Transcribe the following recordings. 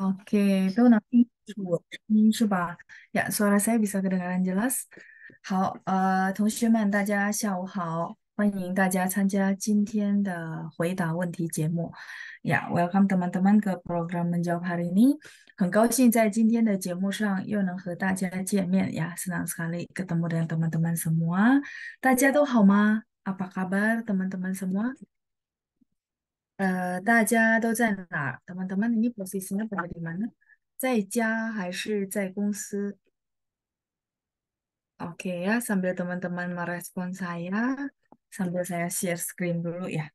Oke, itu nanti hmm, ya, ini 是吧？呀，说了塞比萨克的感觉好，呃，同学们，大家下午好，欢迎大家参加今天的回答问题节目。呀，Welcome eh, teman-teman ke program menjawab hari ini。很高兴在今天的节目上又能和大家见面。呀，senang sekali ketemu dengan teman-teman semua。大家都好吗？Apa kabar teman-teman semua？呃，大家都在哪儿？Teman-teman ini posisinya pada di mana? 在家还是在公司？Oke ya, sambil teman-teman merespon saya, sambil saya share screen dulu ya.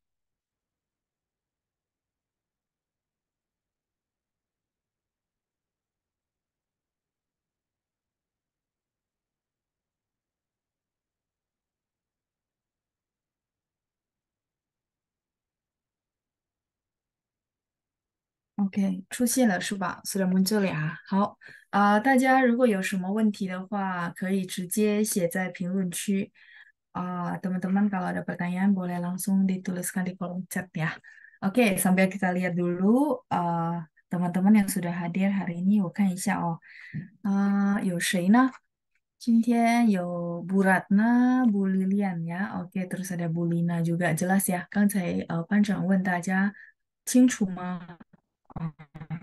OK，出现了是吧？所以我们这里啊，好啊、呃，大家如果有什么问题的话，可以直接写在评论区啊、呃。Teman-teman kalau ada pertanyaan boleh langsung dituliskan di kolom chat ya. Oke, sambil kita lihat dulu teman-teman yang sudah hadir hari ini, 我看一下哦，啊、uh,，有谁呢？今天有 Bu Ratna, Bu Lilian ya. Oke, terus ada Bu Lina juga. Jelas ya, 刚才呃班长问大家清楚吗？啊，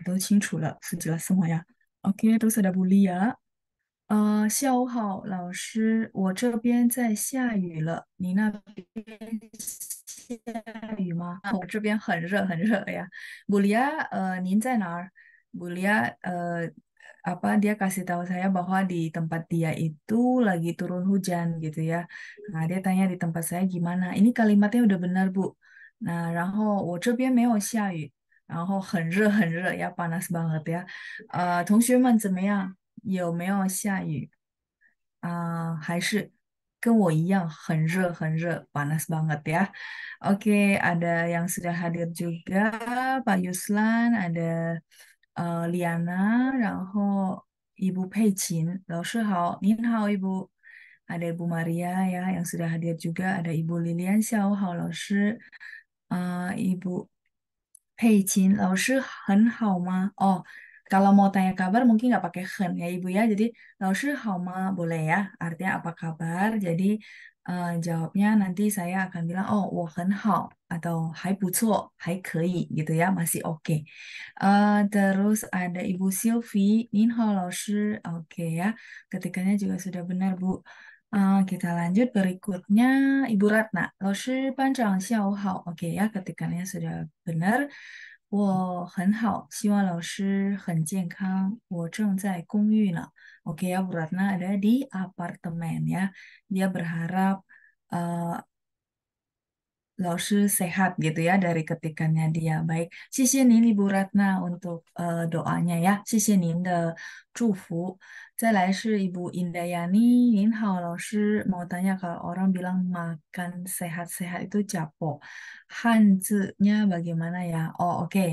都清楚了，是这个什么呀？OK，都是在布里亚。呃，下午好，老师，我这边在下雨了，你那边下雨吗？我这边很热，很热呀。布里亚，呃，您在哪儿？布里亚，呃，啊，他，他告诉我说，他那个地方在下雨，对吧？他问我说，他那个地方怎么样？这个句子是正确的，对吧？然后我这边没有下雨。然后很热很热，ya panas b a n a 呃，同学们怎么样？有没有下雨？啊，还是跟我一样很热很热，panas b a OK，ada yang sudah hadir juga，Pak Yuslan，ada，呃，Liana，然后，伊布佩琴，老师好，您好，伊布，ada Bu Maria ya，yang sudah hadir juga，ada Bu Lilian，Xiao h 老师，呃，伊布。Hei Jin, lao shi hen hao ma? Oh, kalau mau tanya kabar mungkin nggak pakai hen ya Ibu ya. Jadi lao shi hao ma boleh ya. Artinya apa kabar? Jadi uh, jawabnya nanti saya akan bilang oh wo hen hao atau hai bu cuo, hai kei gitu ya, masih oke. Uh, terus ada Ibu Silvi, nin hao lao shi. Oke ya. Ketikannya juga sudah benar Bu. Eh, kita lanjut berikutnya Ibu Ratna. Loshi Panjang Xiao Hao. Oke ya, ketikannya sudah benar. Oke okay, ya, Bu Ratna ada di apartemen ya. Dia berharap uh, lalu sehat gitu ya dari ketikannya dia baik. 谢谢您 Ibu Ratna untuk uh, doanya ya. itu Ibu Indayani. lalu mau tanya kalau orang bilang makan sehat-sehat itu japo. Hanzinya bagaimana ya? Oh, oke. Okay.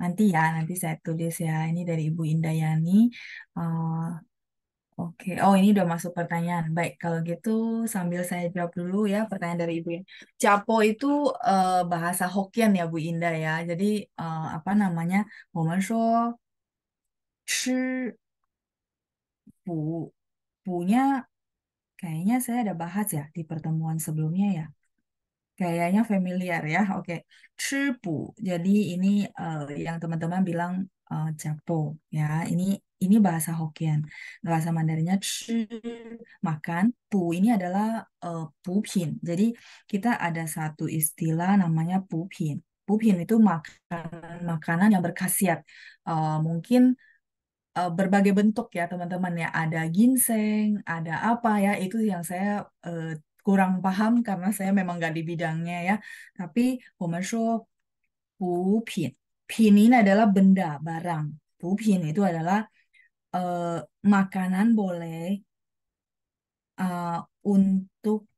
nanti ya, nanti saya tulis ya. Ini dari Ibu Indayani. Uh, Oke, oh ini udah masuk pertanyaan. Baik, kalau gitu sambil saya jawab dulu ya pertanyaan dari Ibu ya. Capo itu uh, bahasa Hokkien ya Bu Indah ya. Jadi uh, apa namanya? Woman sho shi bu punya kayaknya saya ada bahas ya di pertemuan sebelumnya ya. Kayaknya familiar ya. Oke. Shi bu. Jadi ini uh, yang teman-teman bilang uh, capo ya. Ini ini bahasa Hokkien. Bahasa Mandarinnya chi makan. Pu ini adalah uh, eh, pin. Jadi kita ada satu istilah namanya pu pin. Pu pin itu makanan makanan yang berkhasiat. Uh, mungkin uh, berbagai bentuk ya teman-teman ya. Ada ginseng, ada apa ya. Itu yang saya uh, kurang paham karena saya memang nggak di bidangnya ya. Tapi woman pupin. Pin ini adalah benda, barang. Pupin itu adalah uh, makanan boleh uh, untuk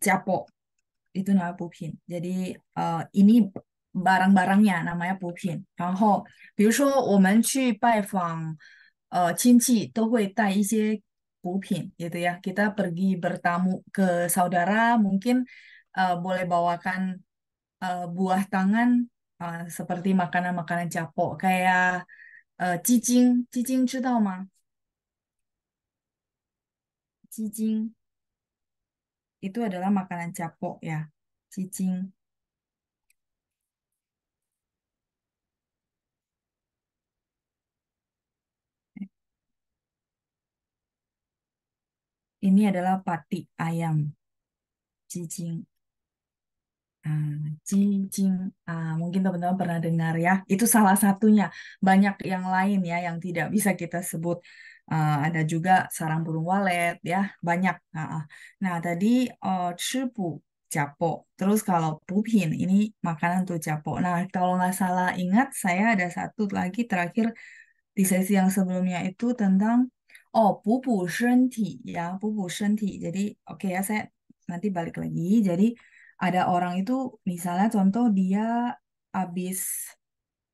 capok itu namanya uh, eh, ini barang barang-barangnya namanya gitu ya. Kita pergi bertamu ke saudara mungkin uh, boleh bawakan uh, buah tangan uh, seperti makanan-makanan capok kayak Eh, itu adalah makanan capok ya, cicing. Ini adalah pati ayam, cicing. Hmm, ah, mungkin teman-teman pernah dengar ya. Itu salah satunya. Banyak yang lain ya yang tidak bisa kita sebut. Uh, ada juga sarang burung walet ya, banyak. Uh, Nah tadi uh, eh, capo. Terus kalau pupin ini makanan tuh capo. Nah kalau nggak salah ingat saya ada satu lagi terakhir di sesi yang sebelumnya itu tentang oh pupu senti ya pupu senti. Jadi oke okay ya saya nanti balik lagi. Jadi ada orang itu misalnya contoh dia habis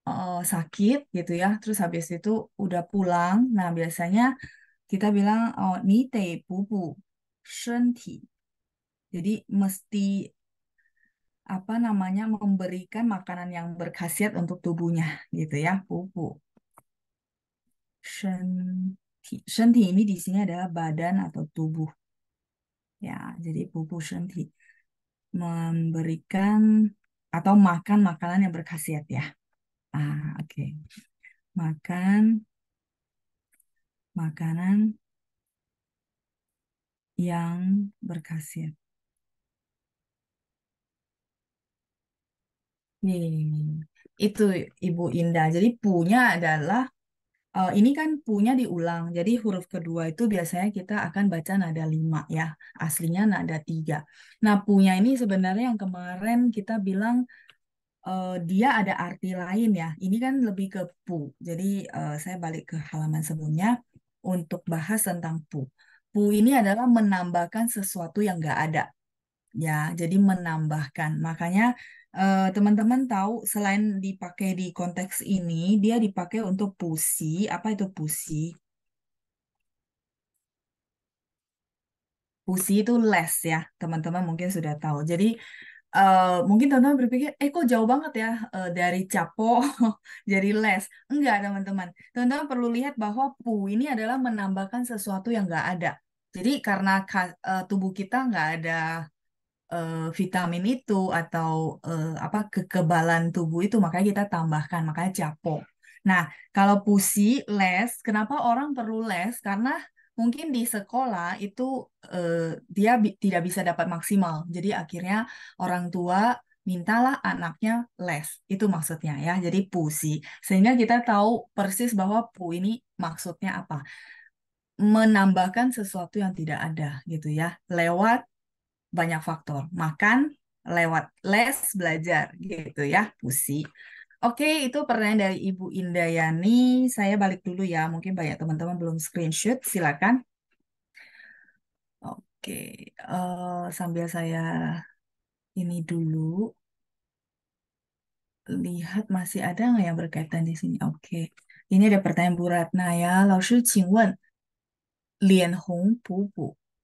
uh, sakit gitu ya, terus habis itu udah pulang. Nah, biasanya kita bilang oh ni te pupu shenti. Jadi mesti apa namanya memberikan makanan yang berkhasiat untuk tubuhnya gitu ya, pupu. Shenti. Shenti ini di sini adalah badan atau tubuh. Ya, jadi pupu shenti memberikan atau makan makanan yang berkhasiat ya. Ah, oke. Okay. Makan makanan yang berkhasiat. Nih, itu Ibu Indah. Jadi punya adalah uh, ini kan punya diulang. Jadi huruf kedua itu biasanya kita akan baca nada lima ya, aslinya nada tiga. Nah, punya ini sebenarnya yang kemarin kita bilang uh, dia ada arti lain ya. Ini kan lebih ke pu. Jadi uh, saya balik ke halaman sebelumnya untuk bahas tentang pu. Pu ini adalah menambahkan sesuatu yang nggak ada. Ya, jadi menambahkan. Makanya Eh, teman-teman uh, tahu selain dipakai di konteks ini, dia dipakai untuk pusi. Apa itu pusi? Pusi itu les ya, teman-teman mungkin sudah tahu. Jadi uh, mungkin teman-teman berpikir, eh kok jauh banget ya uh, dari capo jadi les. Enggak teman-teman. Teman-teman perlu lihat bahwa pu ini adalah menambahkan sesuatu yang enggak ada. Jadi karena uh, tubuh kita nggak ada uh, vitamin itu atau uh, apa kekebalan tubuh itu makanya kita tambahkan makanya capok. Nah, kalau pusi les, kenapa orang perlu les? Karena mungkin di sekolah itu uh, dia bi tidak bisa dapat maksimal. Jadi akhirnya orang tua mintalah anaknya les. Itu maksudnya ya. Jadi pusi. Sehingga kita tahu persis bahwa pu ini maksudnya apa. Menambahkan sesuatu yang tidak ada gitu ya. Lewat banyak faktor. Makan lewat les belajar gitu ya, Pusi. Oke, itu pertanyaan dari Ibu Indayani. Saya balik dulu ya, mungkin banyak teman-teman belum screenshot, silakan. Oke, uh, sambil saya ini dulu lihat masih ada nggak yang berkaitan di sini. Oke, ini ada pertanyaan Bu Ratna ya. Laoshi,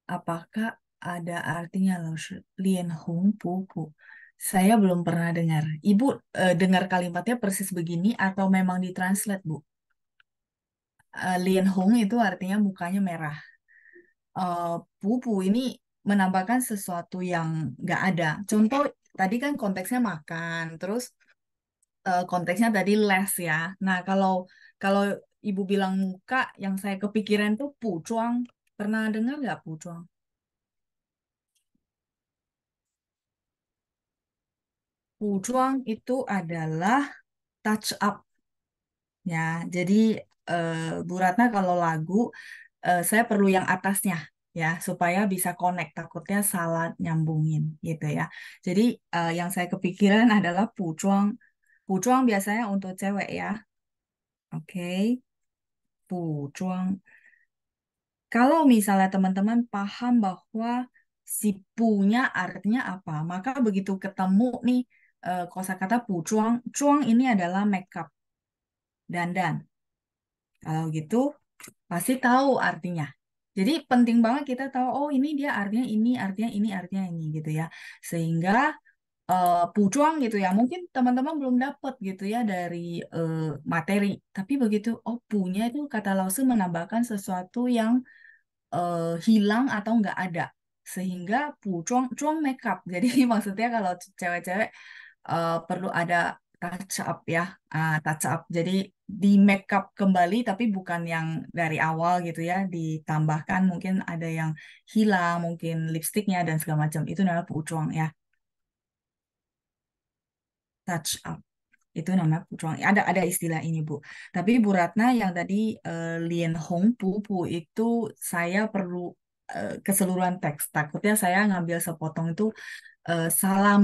Apakah ada artinya loh Lien Hong Pupu. Saya belum pernah dengar. Ibu uh, dengar kalimatnya persis begini atau memang ditranslate, Bu? Uh, Lien Hong itu artinya mukanya merah. Uh, eh, pupu ini menambahkan sesuatu yang nggak ada. Contoh tadi kan konteksnya makan, terus uh, konteksnya tadi les ya. Nah kalau kalau ibu bilang muka, yang saya kepikiran tuh pucuang. Pernah dengar nggak pucuang? Pujuang itu adalah touch up. Ya, jadi uh, Bu Ratna kalau lagu uh, saya perlu yang atasnya ya supaya bisa connect takutnya salah nyambungin gitu ya. Jadi uh, yang saya kepikiran adalah pujuang. Pujuang biasanya untuk cewek ya. Oke. Okay. Pujuang. Kalau misalnya teman-teman paham bahwa si punya artinya apa, maka begitu ketemu nih uh, eh, kata pucuang. Cuang ini adalah makeup, dandan. Kalau gitu pasti tahu artinya. Jadi penting banget kita tahu oh ini dia artinya ini, artinya ini, artinya ini gitu ya. Sehingga uh, eh, pucuang gitu ya. Mungkin teman-teman belum dapat gitu ya dari uh, materi. Tapi begitu oh punya itu kata lause menambahkan sesuatu yang uh, hilang atau nggak ada sehingga pucuang cuang makeup jadi maksudnya kalau cewek-cewek uh, perlu ada touch up ya, uh, touch up. Jadi di make up kembali tapi bukan yang dari awal gitu ya, ditambahkan mungkin ada yang hilang, mungkin lipstiknya dan segala macam. Itu namanya pucuang ya. Touch up itu namanya pucuang. Ada ada istilah ini bu. Tapi Bu Ratna yang tadi uh, Lien Hong pupu itu saya perlu Eh, keseluruhan teks. Takutnya saya ngambil sepotong itu uh, salah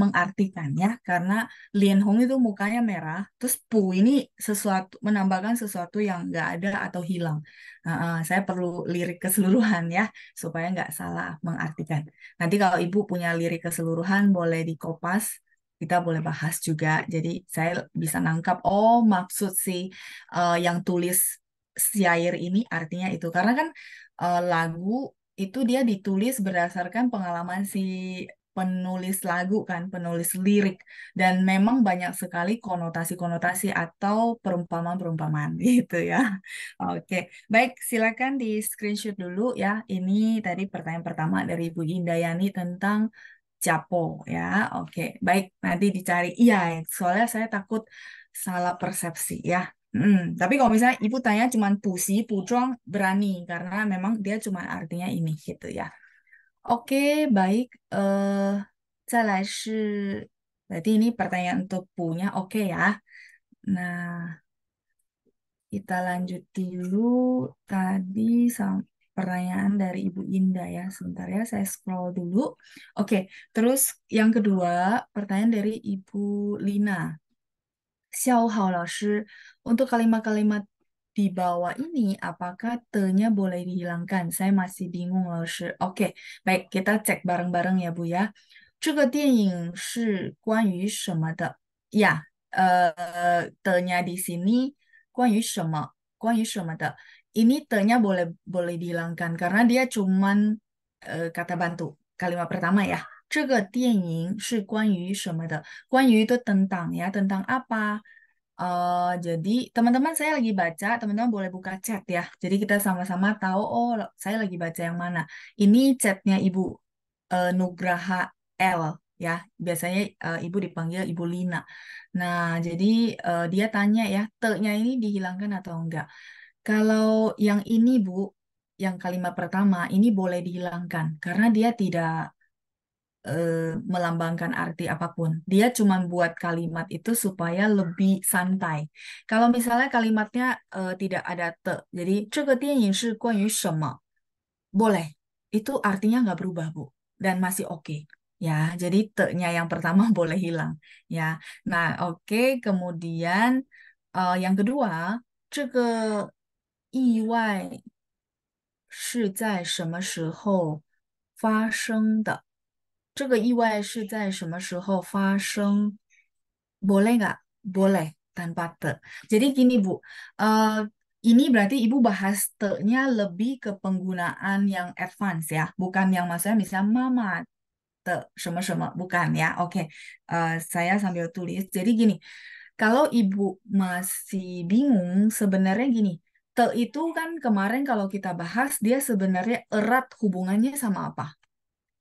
ya karena Lien Hong itu mukanya merah, terus Pu ini sesuatu menambahkan sesuatu yang nggak ada atau hilang. Uh, uh, saya perlu lirik keseluruhan ya supaya nggak salah mengartikan. Nanti kalau ibu punya lirik keseluruhan boleh dikopas kita boleh bahas juga. Jadi saya bisa nangkap oh maksud si uh, yang tulis syair ini artinya itu karena kan uh, lagu itu dia ditulis berdasarkan pengalaman si penulis lagu kan, penulis lirik dan memang banyak sekali konotasi-konotasi atau perumpamaan-perumpamaan gitu ya. Oke, baik silakan di screenshot dulu ya. Ini tadi pertanyaan pertama dari Bu Indayani tentang Japo ya. Oke, baik nanti dicari. Iya, soalnya saya takut salah persepsi ya. Hmm, tapi kalau misalnya ibu tanya cuma pusi, pucong, berani karena memang dia cuma artinya ini gitu ya. Oke, baik. uh, berarti ini pertanyaan untuk punya. Oke ya. Nah, kita lanjut dulu tadi pertanyaan dari Ibu Indah ya. Sebentar ya, saya scroll dulu. Oke, terus yang kedua, pertanyaan dari Ibu Lina. Untuk kalimat-kalimat di bawah ini, apakah te-nya boleh dihilangkan? Saya masih bingung, loh, Oke, baik, kita cek bareng-bareng ya, Bu ya. te-nya di sini Ini ternyata boleh boleh dihilangkan karena dia cuma uh, eh, kata bantu kalimat pertama ya. 这个电影是关于什么的？关于 itu tentang ya tentang apa? Uh, jadi teman-teman saya lagi baca, teman-teman boleh buka chat ya. Jadi kita sama-sama tahu oh saya lagi baca yang mana. Ini chatnya Ibu uh, Nugraha L ya. Biasanya uh, Ibu dipanggil Ibu Lina. Nah, jadi dia tanya ya, telnya ini dihilangkan atau enggak. Kalau yang ini Bu, yang kalimat pertama ini boleh dihilangkan karena dia tidak Eh, melambangkan arti apapun. Dia cuma buat kalimat itu supaya lebih santai. Kalau misalnya kalimatnya uh, tidak ada te, jadi Boleh. Itu artinya nggak berubah, Bu. Dan masih oke. Okay. Ya, jadi te-nya yang pertama boleh hilang. Ya. Nah, oke. Okay. Kemudian uh, yang kedua, ini 这个意外是在什么时候发生？Boleh nggak? Boleh tanpa te. Jadi gini Bu, uh, ini berarti Ibu bahas te-nya lebih ke penggunaan yang advance ya, bukan yang maksudnya misalnya mama te semua-semua, bukan ya. Oke, okay. uh, saya sambil tulis. Jadi gini, kalau Ibu masih bingung sebenarnya gini, te itu kan kemarin kalau kita bahas dia sebenarnya erat hubungannya sama apa?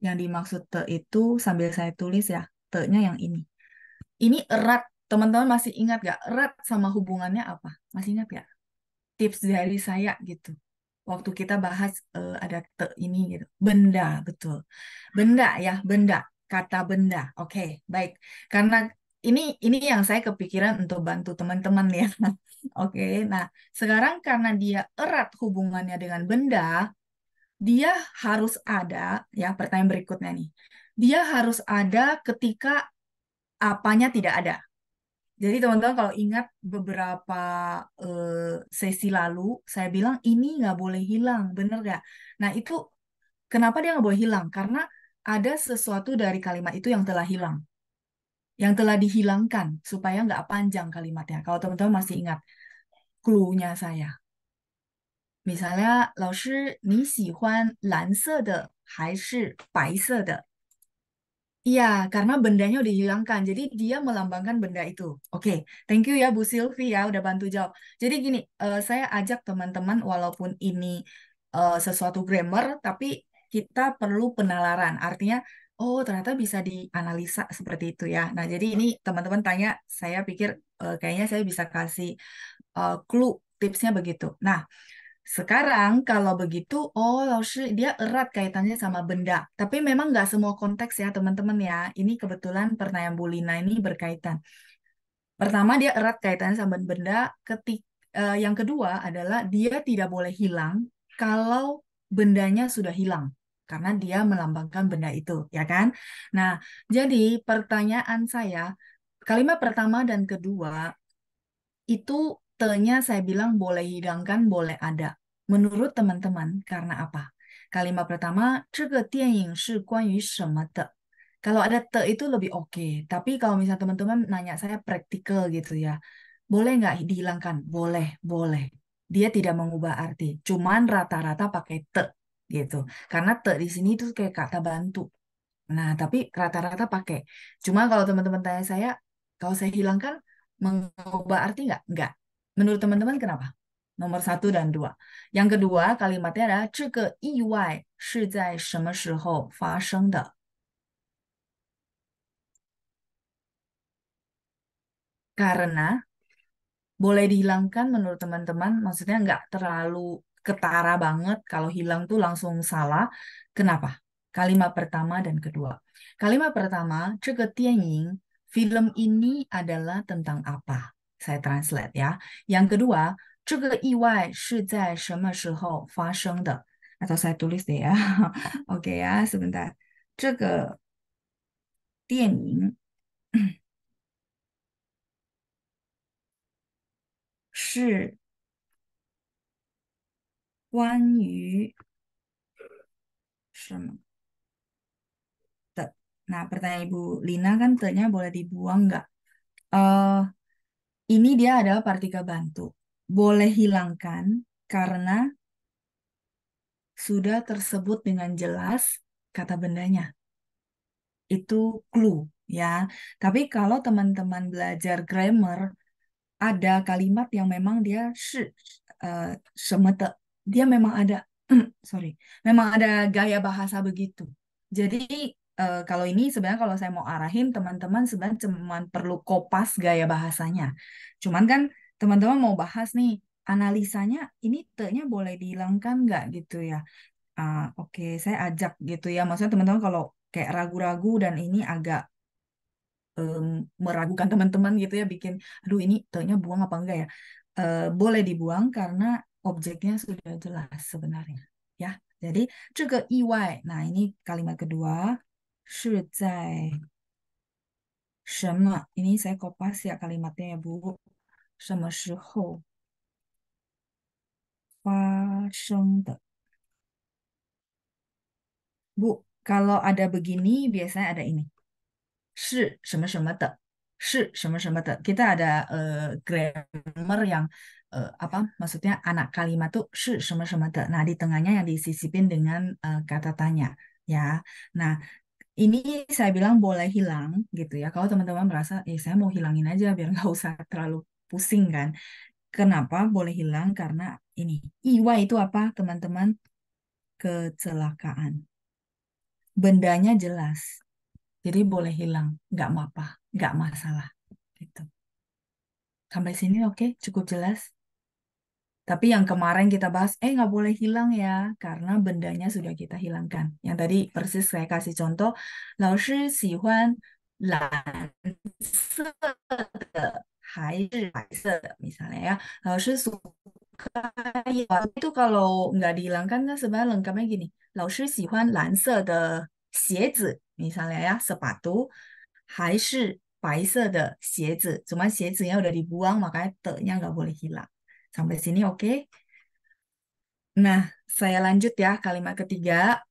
Yang dimaksud te itu sambil saya tulis ya, te-nya yang ini. Ini erat, teman-teman masih ingat gak? Erat sama hubungannya apa? Masih ingat ya Tips dari saya gitu. Waktu kita bahas uh, ada te ini gitu. Benda, betul. Benda ya, benda. Kata benda. Oke, okay, baik. Karena ini ini yang saya kepikiran untuk bantu teman-teman ya. Oke, okay, nah sekarang karena dia erat hubungannya dengan benda, dia harus ada ya pertanyaan berikutnya nih dia harus ada ketika apanya tidak ada jadi teman-teman kalau ingat beberapa uh, sesi lalu saya bilang ini nggak boleh hilang bener nggak nah itu kenapa dia nggak boleh hilang karena ada sesuatu dari kalimat itu yang telah hilang yang telah dihilangkan supaya nggak panjang kalimatnya kalau teman-teman masih ingat clue-nya saya 米萨利亚老师，你喜欢蓝色的还是白色的？Iya, karena bendanya udah dihilangkan. Jadi dia melambangkan benda itu. Oke, thank you ya Bu Silvi ya udah bantu jawab. Jadi gini, eh, saya ajak teman-teman walaupun ini eh, sesuatu grammar, tapi kita perlu penalaran. Artinya, oh ternyata bisa dianalisa seperti itu ya. Nah, jadi ini teman-teman tanya, saya pikir eh, kayaknya saya bisa kasih clue tipsnya begitu. Nah, sekarang kalau begitu, oh Laoshi dia erat kaitannya sama benda. Tapi memang nggak semua konteks ya teman-teman ya. Ini kebetulan pertanyaan Bu Lina ini berkaitan. Pertama dia erat kaitannya sama benda. Ketik, eh, yang kedua adalah dia tidak boleh hilang kalau bendanya sudah hilang karena dia melambangkan benda itu, ya kan? Nah, jadi pertanyaan saya, kalimat pertama dan kedua itu telnya saya bilang boleh hidangkan, boleh ada. Menurut teman-teman, karena apa? Kalimat pertama, Kalau ada te itu lebih oke. Okay. Tapi kalau misalnya teman-teman nanya saya praktikal gitu ya, boleh nggak dihilangkan? Boleh, boleh. Dia tidak mengubah arti. Cuman rata-rata pakai te gitu. Karena te di sini itu kayak kata bantu. Nah, tapi rata-rata pakai. Cuma kalau teman-teman tanya saya, kalau saya hilangkan, mengubah arti nggak? Nggak. Menurut teman-teman kenapa? Nomor satu dan dua. Yang kedua kalimatnya adalah 这个意外是在什么时候发生的? Karena boleh dihilangkan menurut teman-teman, maksudnya nggak terlalu ketara banget kalau hilang tuh langsung salah. Kenapa? Kalimat pertama dan kedua. Kalimat pertama, 这个电影 film ini adalah tentang apa? saya translate ya. Yang Atau saya tulis deh ya. Oke okay ya, sebentar. 这个电影是关于什么？的。Nah, pertanyaan Ibu Lina kan tanya boleh dibuang nggak? Eh ini dia adalah partikel bantu. Boleh hilangkan karena sudah tersebut dengan jelas kata bendanya. Itu clue ya. Tapi kalau teman-teman belajar grammar, ada kalimat yang memang dia shi, uh, eh, semete. Dia memang ada, sorry, memang ada gaya bahasa begitu. Jadi uh, kalau ini sebenarnya kalau saya mau arahin teman-teman sebenarnya cuma perlu kopas gaya bahasanya. Cuman kan teman-teman mau bahas nih analisanya ini te boleh dihilangkan nggak gitu ya. Uh, Oke, okay, saya ajak gitu ya. Maksudnya teman-teman kalau kayak ragu-ragu dan ini agak um, meragukan teman-teman gitu ya bikin aduh ini tanya buang apa enggak ya. Uh, boleh dibuang karena objeknya sudah jelas sebenarnya ya. Jadi, e nah ini kalimat kedua 是在什么？Ini saya kopas ya kalimatnya ya Bu. Sama Bu, kalau ada begini biasanya ada ini. Kita ada uh, grammar yang uh, apa maksudnya anak kalimat tuh se 什么什么的. Nah, di tengahnya yang disisipin dengan uh, kata tanya ya. Nah, ini saya bilang boleh hilang gitu ya. Kalau teman-teman merasa, eh saya mau hilangin aja biar nggak usah terlalu pusing kan. Kenapa boleh hilang? Karena ini iwa itu apa teman-teman? Kecelakaan. Bendanya jelas. Jadi boleh hilang, nggak apa nggak masalah. Gitu. Sampai sini oke, okay? cukup jelas. Tapi yang kemarin kita bahas, eh nggak boleh hilang ya, karena bendanya sudah kita hilangkan. Yang tadi persis saya kasih contoh, Lao Shi huan Lan Se De Hai Hai Se misalnya ya. Lao Shi Suka ya, itu kalau nggak dihilangkan kan sebenarnya lengkapnya gini. Lao Shi huan Lan Se De Xie Zi misalnya ya, sepatu. Hai Shi hai Se De Xie Zi. Cuma xie yang udah dibuang, makanya te-nya nggak boleh hilang. Sampai sini oke? Okay? Nah, saya lanjut ya kalimat ketiga.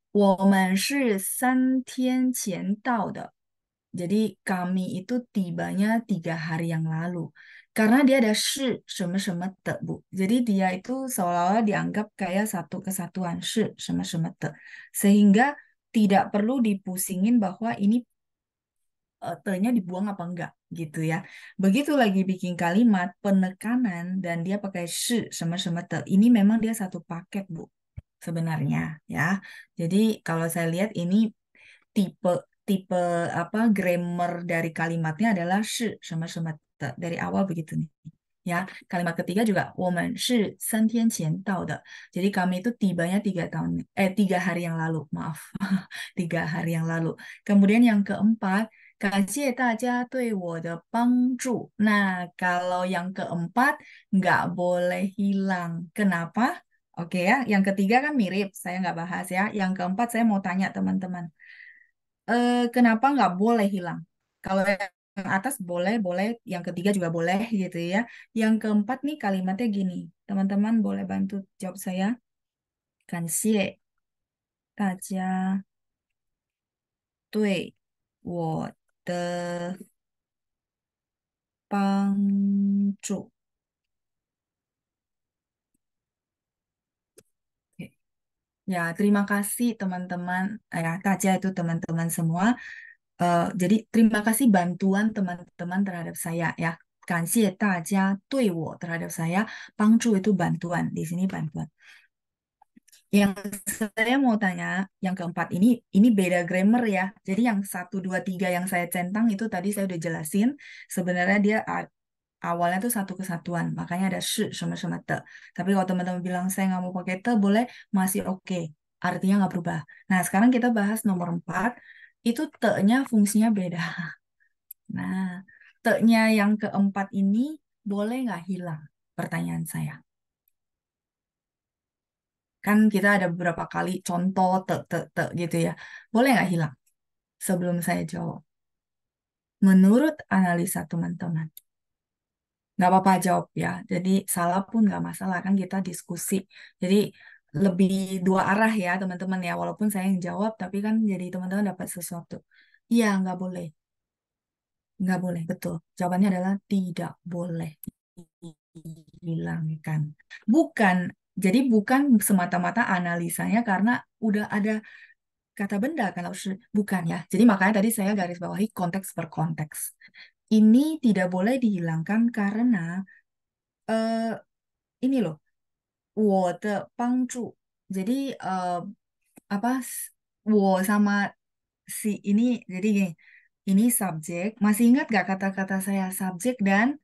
jadi kami itu tibanya tiga hari yang lalu. Karena dia ada shi shema te, Bu. Jadi dia itu seolah-olah dianggap kayak satu kesatuan shi shema te. Sehingga tidak perlu dipusingin bahwa ini Eh, T-nya dibuang apa enggak gitu ya. Begitu lagi bikin kalimat penekanan dan dia pakai shi sama-sama te. Ini memang dia satu paket, Bu. Sebenarnya ya. Jadi kalau saya lihat ini tipe tipe apa grammar dari kalimatnya adalah shi sama-sama te dari awal begitu nih. Ya, kalimat ketiga juga woman shi san tian Jadi kami itu tibanya tiga tahun eh tiga hari yang lalu, maaf. tiga hari yang lalu. Kemudian yang keempat, Kasih pangju. Nah, kalau yang keempat, nggak boleh hilang. Kenapa? Oke ya, yang ketiga kan mirip, saya nggak bahas ya. Yang keempat saya mau tanya teman-teman. Eh, kenapa nggak boleh hilang? Kalau yang atas boleh, boleh. Yang ketiga juga boleh gitu ya. Yang keempat nih kalimatnya gini. Teman-teman boleh bantu jawab saya? Kansie. Taja. Tui. 我的帮助。Ya, terima kasih teman-teman. Ah, ya, Taja itu teman-teman semua. Uh, jadi terima kasih bantuan teman-teman terhadap saya ya. Kansi Taja, terhadap saya. Pangcu itu bantuan. Di sini bantuan. Yang saya mau tanya, yang keempat ini, ini beda grammar ya. Jadi yang satu, dua, tiga yang saya centang itu tadi saya udah jelasin. Sebenarnya dia awalnya tuh satu kesatuan, makanya ada shi sama-sama te. Tapi kalau teman-teman bilang saya nggak mau pakai te, boleh masih oke. Okay. Artinya nggak berubah. Nah sekarang kita bahas nomor empat. Itu te-nya fungsinya beda. Nah, te-nya yang keempat ini boleh nggak hilang? Pertanyaan saya. Kan kita ada beberapa kali contoh te te te gitu ya. Boleh nggak hilang? Sebelum saya jawab. Menurut analisa teman-teman. Nggak apa-apa jawab ya. Jadi salah pun nggak masalah. Kan kita diskusi. Jadi lebih dua arah ya teman-teman ya. Walaupun saya yang jawab tapi kan jadi teman-teman dapat sesuatu. Iya nggak boleh. Nggak boleh, betul. Jawabannya adalah tidak boleh hilangkan Bukan jadi bukan semata-mata analisanya karena udah ada kata benda kan bukan ya. Jadi makanya tadi saya garis bawahi konteks per konteks. Ini tidak boleh dihilangkan karena uh, ini loh. pangcu Jadi uh, apa wo sama si ini jadi gini. Ini subjek. Masih ingat gak kata-kata saya subjek dan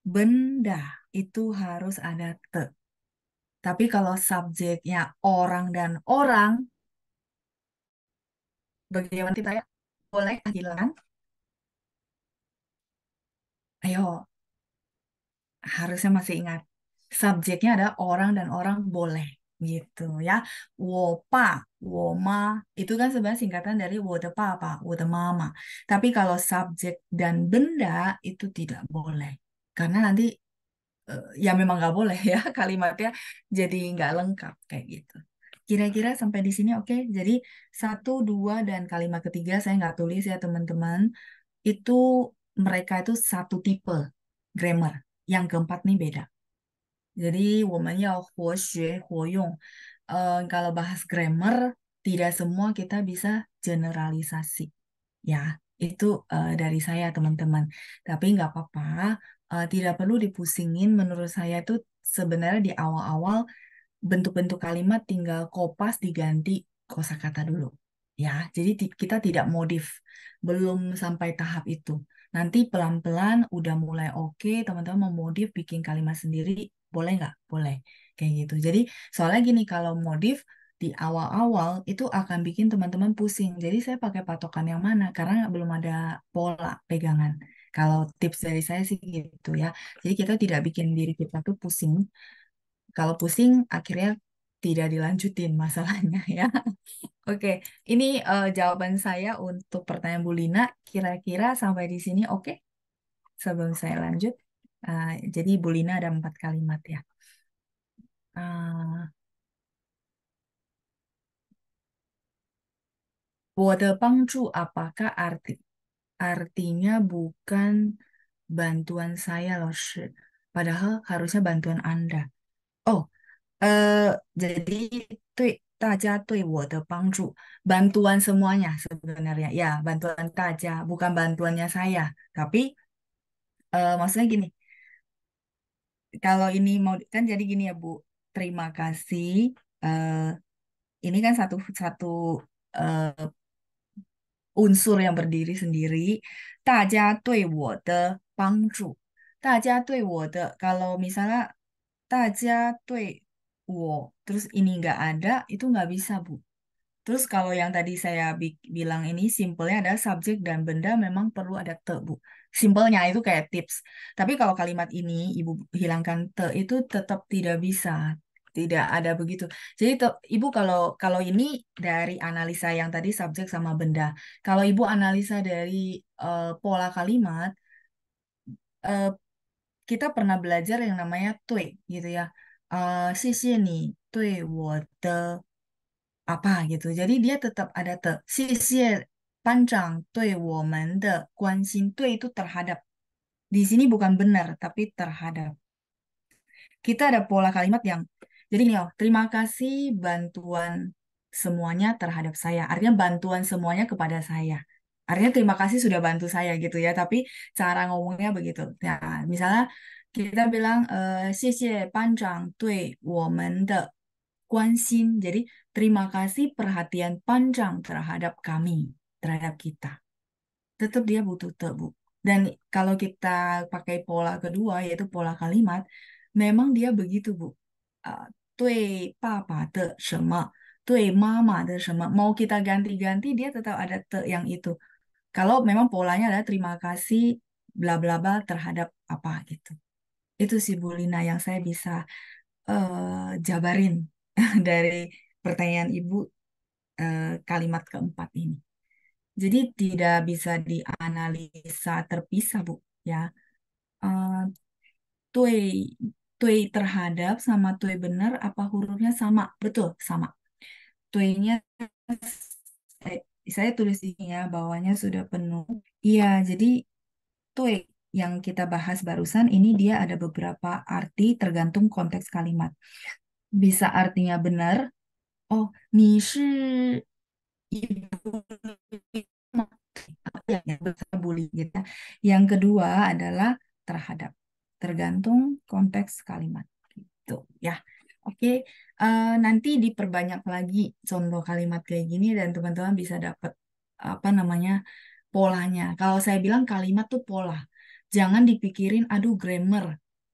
benda itu harus ada te. Tapi kalau subjeknya orang dan orang, bagaimana kita ya? Boleh kehilangan? Ayo, harusnya masih ingat. Subjeknya ada orang dan orang boleh gitu ya. Wopa, woma itu kan sebenarnya singkatan dari wode papa, wode mama. Tapi kalau subjek dan benda itu tidak boleh karena nanti ya memang nggak boleh ya kalimatnya jadi nggak lengkap kayak gitu. Kira-kira sampai di sini oke. Okay? Jadi satu, dua dan kalimat ketiga saya nggak tulis ya teman-teman. Itu mereka itu satu tipe grammar. Yang keempat nih beda. Jadi woman ya huo xue huo yong. Uh, kalau bahas grammar tidak semua kita bisa generalisasi. Ya, itu uh, dari saya teman-teman. Tapi nggak apa-apa, uh, tidak perlu dipusingin menurut saya itu sebenarnya di awal-awal bentuk-bentuk kalimat tinggal kopas diganti kosakata dulu ya. Jadi kita tidak modif, belum sampai tahap itu. Nanti pelan-pelan udah mulai oke, okay, teman-teman memodif bikin kalimat sendiri, boleh nggak? Boleh. Kayak gitu. Jadi soalnya gini, kalau modif di awal-awal itu akan bikin teman-teman pusing. Jadi saya pakai patokan yang mana? Karena belum ada pola pegangan. Kalau tips dari saya sih gitu ya. Jadi kita tidak bikin diri kita tuh pusing. Kalau pusing akhirnya tidak dilanjutin masalahnya ya. Oke, ini uh, jawaban saya untuk pertanyaan Bu Lina. Kira-kira sampai di sini oke? Sebelum saya lanjut, uh, jadi Bu Lina ada empat kalimat ya. Uh, eh, 我的帮助 apakah arti artinya bukan bantuan saya, loh. Padahal harusnya bantuan Anda. Oh, eh, jadi itu bantuan semuanya sebenarnya ya bantuan taja, bukan bantuannya saya tapi uh, maksudnya gini kalau ini mau kan jadi gini ya Bu terima kasih uh, ini kan satu satu uh, unsur yang berdiri sendiri. Taja tui wo de bangju. Taja tui wo de kalau misalnya taja tui wo terus ini nggak ada itu nggak bisa bu. Terus kalau yang tadi saya bi bilang ini simpelnya ada subjek dan benda memang perlu ada te bu. Simpelnya itu kayak tips. Tapi kalau kalimat ini ibu hilangkan te itu tetap tidak bisa tidak ada begitu. Jadi ibu kalau kalau ini dari analisa yang tadi subjek sama benda. Kalau ibu analisa dari uh, pola kalimat, uh, kita pernah belajar yang namanya tui gitu ya. Uh, eh, nih ni tui wo apa gitu. Jadi dia tetap ada te. Sisi panjang tui wo men de guanxin. tui itu terhadap. Di sini bukan benar tapi terhadap. Kita ada pola kalimat yang jadi nih, terima kasih bantuan semuanya terhadap saya. Artinya bantuan semuanya kepada saya. Artinya terima kasih sudah bantu saya gitu ya. Tapi cara ngomongnya begitu. Nah, misalnya kita bilang, Panjang, eh, 谢谢班长对我们的关心. Jadi terima kasih perhatian panjang terhadap kami, terhadap kita. Tetap dia butuh tebu. Dan kalau kita pakai pola kedua, yaitu pola kalimat, memang dia begitu, Bu. Uh, 对爸爸的什么，对 mama Mau kita ganti-ganti dia tetap ada te yang itu. Kalau memang polanya adalah terima kasih bla bla bla terhadap apa gitu. Itu si Bulina yang saya bisa uh, jabarin dari pertanyaan Ibu uh, kalimat keempat ini. Jadi tidak bisa dianalisa terpisah Bu ya. Eh, uh, 对 tui terhadap sama tui benar apa hurufnya sama? Betul, sama. tui eh, saya tulis ini ya, bawahnya sudah penuh. Iya, jadi tui yang kita bahas barusan ini dia ada beberapa arti tergantung konteks kalimat. Bisa artinya benar. Oh, ni shi ibu yang besar bully gitu ya. Yang kedua adalah terhadap tergantung konteks kalimat gitu ya. Oke, uh, nanti diperbanyak lagi contoh kalimat kayak gini dan teman-teman bisa dapat apa namanya polanya. Kalau saya bilang kalimat tuh pola. Jangan dipikirin aduh grammar.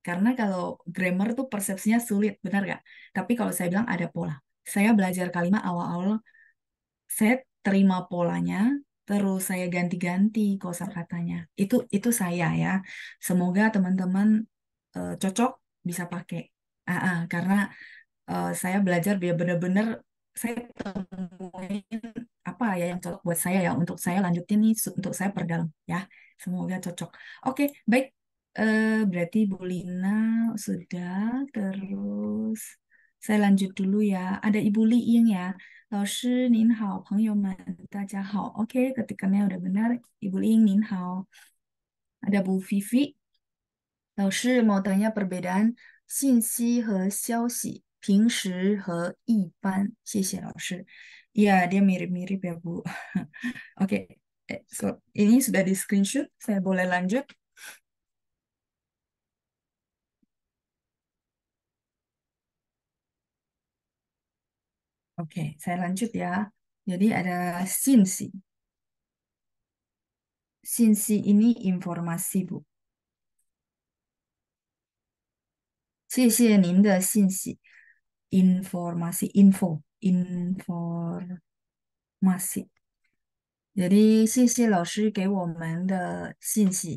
Karena kalau grammar tuh persepsinya sulit, benar gak Tapi kalau saya bilang ada pola. Saya belajar kalimat awal-awal saya terima polanya, terus saya ganti-ganti katanya Itu itu saya ya. Semoga teman-teman uh, cocok bisa pakai. uh, uh, karena uh, saya belajar biar benar-benar saya temuin apa ya yang cocok buat saya ya untuk saya lanjutin nih untuk saya perdalam ya. Semoga cocok. Oke, baik. Uh, berarti Bulina sudah terus saya lanjut dulu ya. Ada Ibu Ying ya. shi, Nin Hao, da jia Hao. Oke, ketikannya udah benar. Ibu Ying, Nin Hao. Ada Bu Vivi. shi, mau tanya perbedaan sinsi he ping shi he Xie lao shi. Ya, dia mirip-mirip ya, Bu. Oke, okay. Eh, so, ini sudah di screenshot. Saya boleh lanjut. Oke, saya lanjut ya. Jadi ada sinsi. Sinsi ini informasi, Bu. informasi info informasi. Jadi, informasi.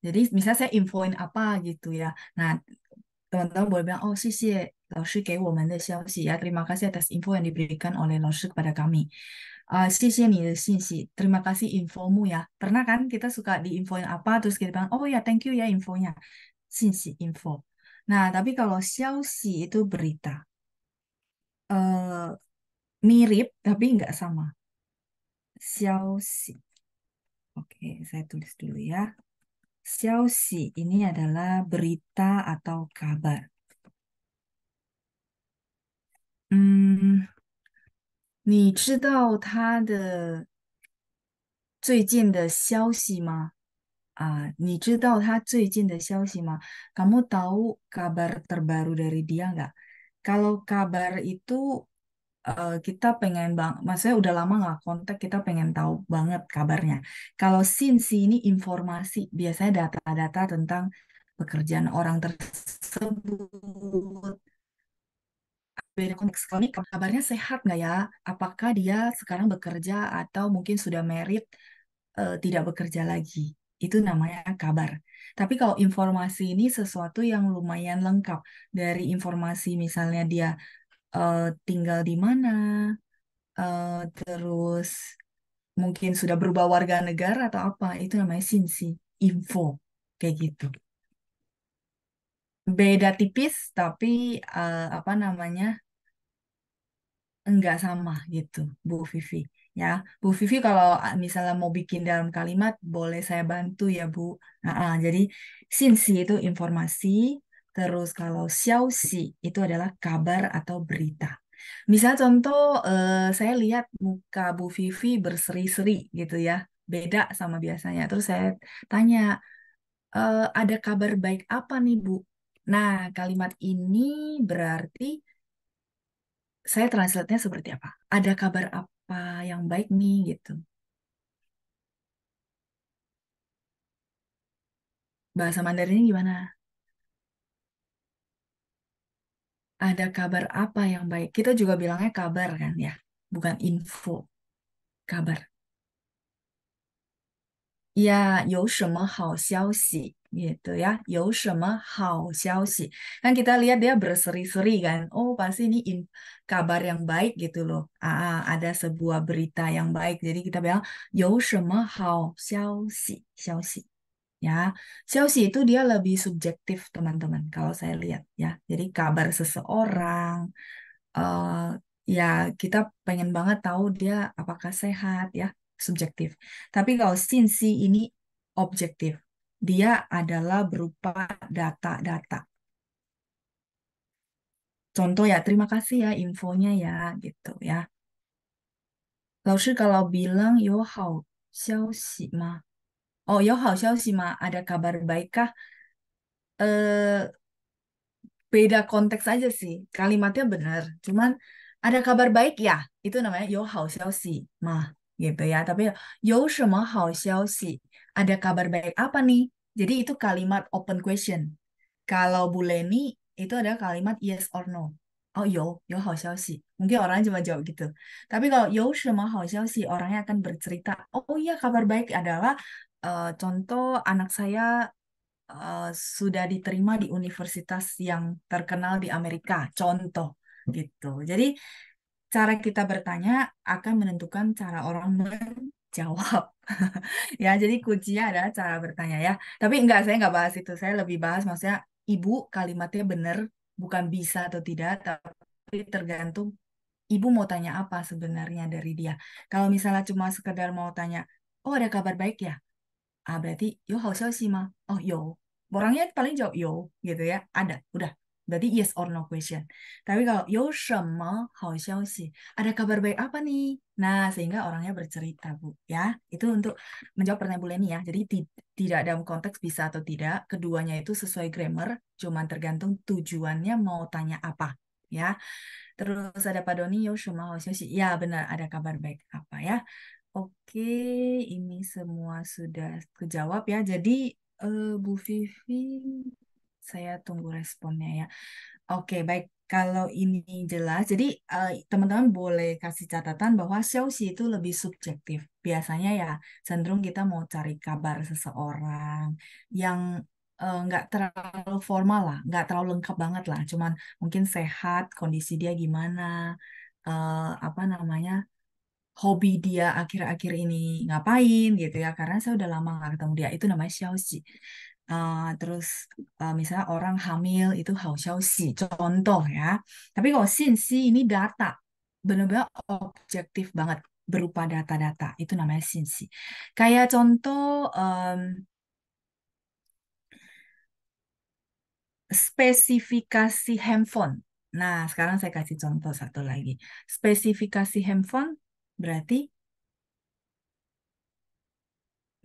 Jadi, misalnya saya infoin apa gitu ya. Nah, teman-teman boleh bilang, oh sisi Laoshi woman ya, terima kasih atas info yang diberikan oleh Laoshi kepada kami. Uh, ah, sisi nih, sih, terima kasih infomu ya. Pernah kan kita suka yang apa, terus kita bilang, oh ya thank you ya infonya. Sisi, info. Nah, tapi kalau xiaoxi itu berita. Uh, mirip, tapi nggak sama. Xiaoxi. Oke, saya tulis dulu ya. Xiaoxi ini adalah berita atau kabar. Hmm, kamu tahu kabar terbaru dari dia nggak? Kalau kabar itu uh, kita pengen bang, maksudnya udah lama nggak kontak, kita pengen tahu banget kabarnya. Kalau sinsi ini informasi, biasanya data-data tentang pekerjaan orang tersebut. Beda konteks kabarnya sehat nggak ya? Apakah dia sekarang bekerja atau mungkin sudah merit uh, tidak bekerja lagi? Itu namanya kabar. Tapi kalau informasi ini sesuatu yang lumayan lengkap dari informasi misalnya dia uh, tinggal di mana, uh, terus mungkin sudah berubah warga negara atau apa, itu namanya sinsi, info, kayak gitu. Beda tipis tapi uh, apa namanya enggak sama gitu, Bu Vivi. Ya, Bu Vivi kalau misalnya mau bikin dalam kalimat, boleh saya bantu ya, Bu. Nah, uh, jadi sinsi itu informasi, Terus kalau xiaoxi itu adalah kabar atau berita. Misal contoh uh, saya lihat muka Bu Vivi berseri-seri gitu ya, beda sama biasanya. Terus saya tanya, e, ada kabar baik apa nih Bu? Nah, kalimat ini berarti saya translate-nya seperti apa? Ada kabar apa yang baik nih gitu. Bahasa Mandarinnya gimana? ada kabar apa yang baik? Kita juga bilangnya kabar kan ya, bukan info. Kabar. Ya, gitu ya. 有什么好消息? Kan kita lihat dia berseri-seri kan. Oh, pasti ini in kabar yang baik gitu loh. Ah, ada sebuah berita yang baik. Jadi kita bilang 有什么好消息？消息。ya. Xiaoxi itu dia lebih subjektif, teman-teman, kalau saya lihat ya. Jadi kabar seseorang uh, ya kita pengen banget tahu dia apakah sehat ya, subjektif. Tapi kalau sinsi ini objektif. Dia adalah berupa data-data. Contoh ya, terima kasih ya infonya ya gitu ya. kalau bilang yo hao xiao xi ma, Oh ada kabar baik kah? Eh, beda konteks aja sih. Kalimatnya benar. Cuman ada kabar baik ya. Itu namanya yo hao xiao xi mah gitu ya. Tapi yo shema hao xiao xi. Ada kabar baik apa nih? Jadi itu kalimat open question. Kalau Bu Leni itu ada kalimat yes or no. Oh yo, yo hao xiao xi. Mungkin orang cuma jawab gitu. Tapi kalau yo shema hao xiao xi, orangnya akan bercerita, oh iya kabar baik adalah uh, contoh anak saya uh, sudah diterima di universitas yang terkenal di Amerika, contoh gitu. Jadi cara kita bertanya akan menentukan cara orang menjawab. ya, jadi kuncinya adalah cara bertanya ya. Tapi enggak, saya enggak bahas itu. Saya lebih bahas maksudnya ibu kalimatnya benar, bukan bisa atau tidak, tapi tergantung ibu mau tanya apa sebenarnya dari dia. Kalau misalnya cuma sekedar mau tanya, oh ada kabar baik ya? ah berarti yo hao xiao xi ma oh yo orangnya paling jawab yo gitu ya ada udah berarti yes or no question tapi kalau yo shema hao xiao xi ada kabar baik apa nih nah sehingga orangnya bercerita bu ya itu untuk menjawab pertanyaan bulan ini ya jadi tidak dalam konteks bisa atau tidak keduanya itu sesuai grammar cuman tergantung tujuannya mau tanya apa ya terus ada Pak Doni yo shema hao xiao xi ya benar ada kabar baik apa ya Oke, ini semua sudah kejawab ya. Jadi eh, Bu Vivi, saya tunggu responnya ya. Oke, baik. Kalau ini jelas, jadi eh, teman-teman boleh kasih catatan bahwa xiaoxi itu lebih subjektif. Biasanya ya cenderung kita mau cari kabar seseorang yang eh, nggak uh, terlalu formal lah, nggak terlalu lengkap banget lah. Cuman mungkin sehat, kondisi dia gimana, eh, apa namanya, hobi dia akhir-akhir ini ngapain gitu ya karena saya udah lama nggak ketemu dia itu namanya xiaoxi uh, eh, terus uh, misalnya orang hamil itu hao xiaoxi contoh ya tapi kalau xinxi ini data benar-benar objektif banget berupa data-data itu namanya xinxi kayak contoh um, spesifikasi handphone Nah, sekarang saya kasih contoh satu lagi. Spesifikasi handphone Berarti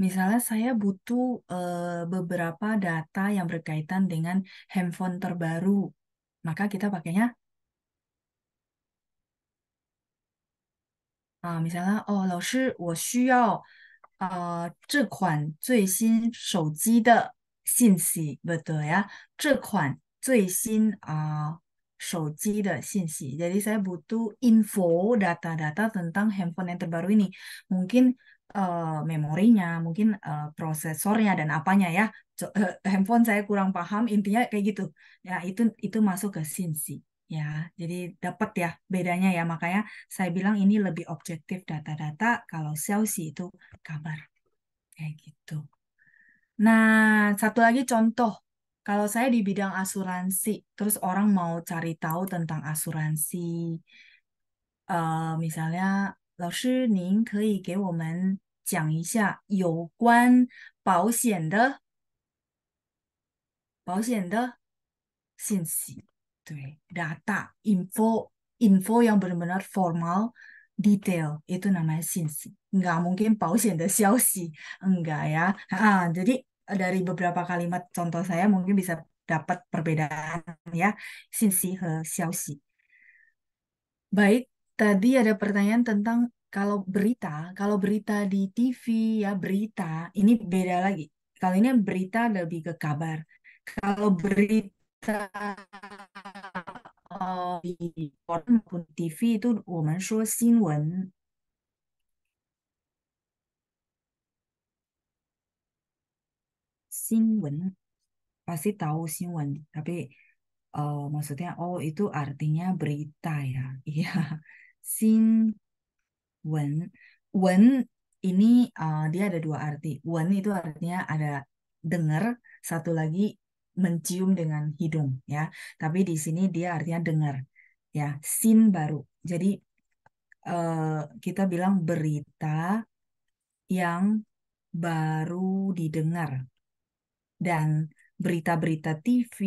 misalnya saya butuh eh, beberapa data yang berkaitan dengan handphone terbaru. Maka kita pakainya ah, misalnya oh, uh, 手机的信息。Jadi saya butuh info, data-data tentang handphone yang terbaru ini. Mungkin uh, memorinya, mungkin uh, prosesornya dan apanya ya. So, uh, eh, handphone saya kurang paham, intinya kayak gitu. Ya, itu itu masuk ke sinsi ya. Jadi dapat ya bedanya ya. Makanya saya bilang ini lebih objektif data-data kalau Xiaoxi itu kabar. Kayak gitu. Nah, satu lagi contoh kalau saya di bidang asuransi, terus orang mau cari tahu tentang asuransi, uh, misalnya, Data, info info yang benar-benar formal detail itu namanya sinsi nggak mungkin pausian the si. enggak ya ah jadi dari beberapa kalimat contoh saya mungkin bisa dapat perbedaan ya. sinsi he xiao Baik, tadi ada pertanyaan tentang kalau berita, kalau berita di TV ya berita, ini beda lagi. Kalau ini berita lebih ke kabar. Kalau berita uh, di koran maupun TV itu, 我们说新闻 pasti tahu siwan tapi uh, maksudnya oh itu artinya berita ya iya siwan wen ini uh, dia ada dua arti wen itu artinya ada dengar satu lagi mencium dengan hidung ya tapi di sini dia artinya dengar ya sin baru jadi uh, kita bilang berita yang baru didengar dan berita-berita TV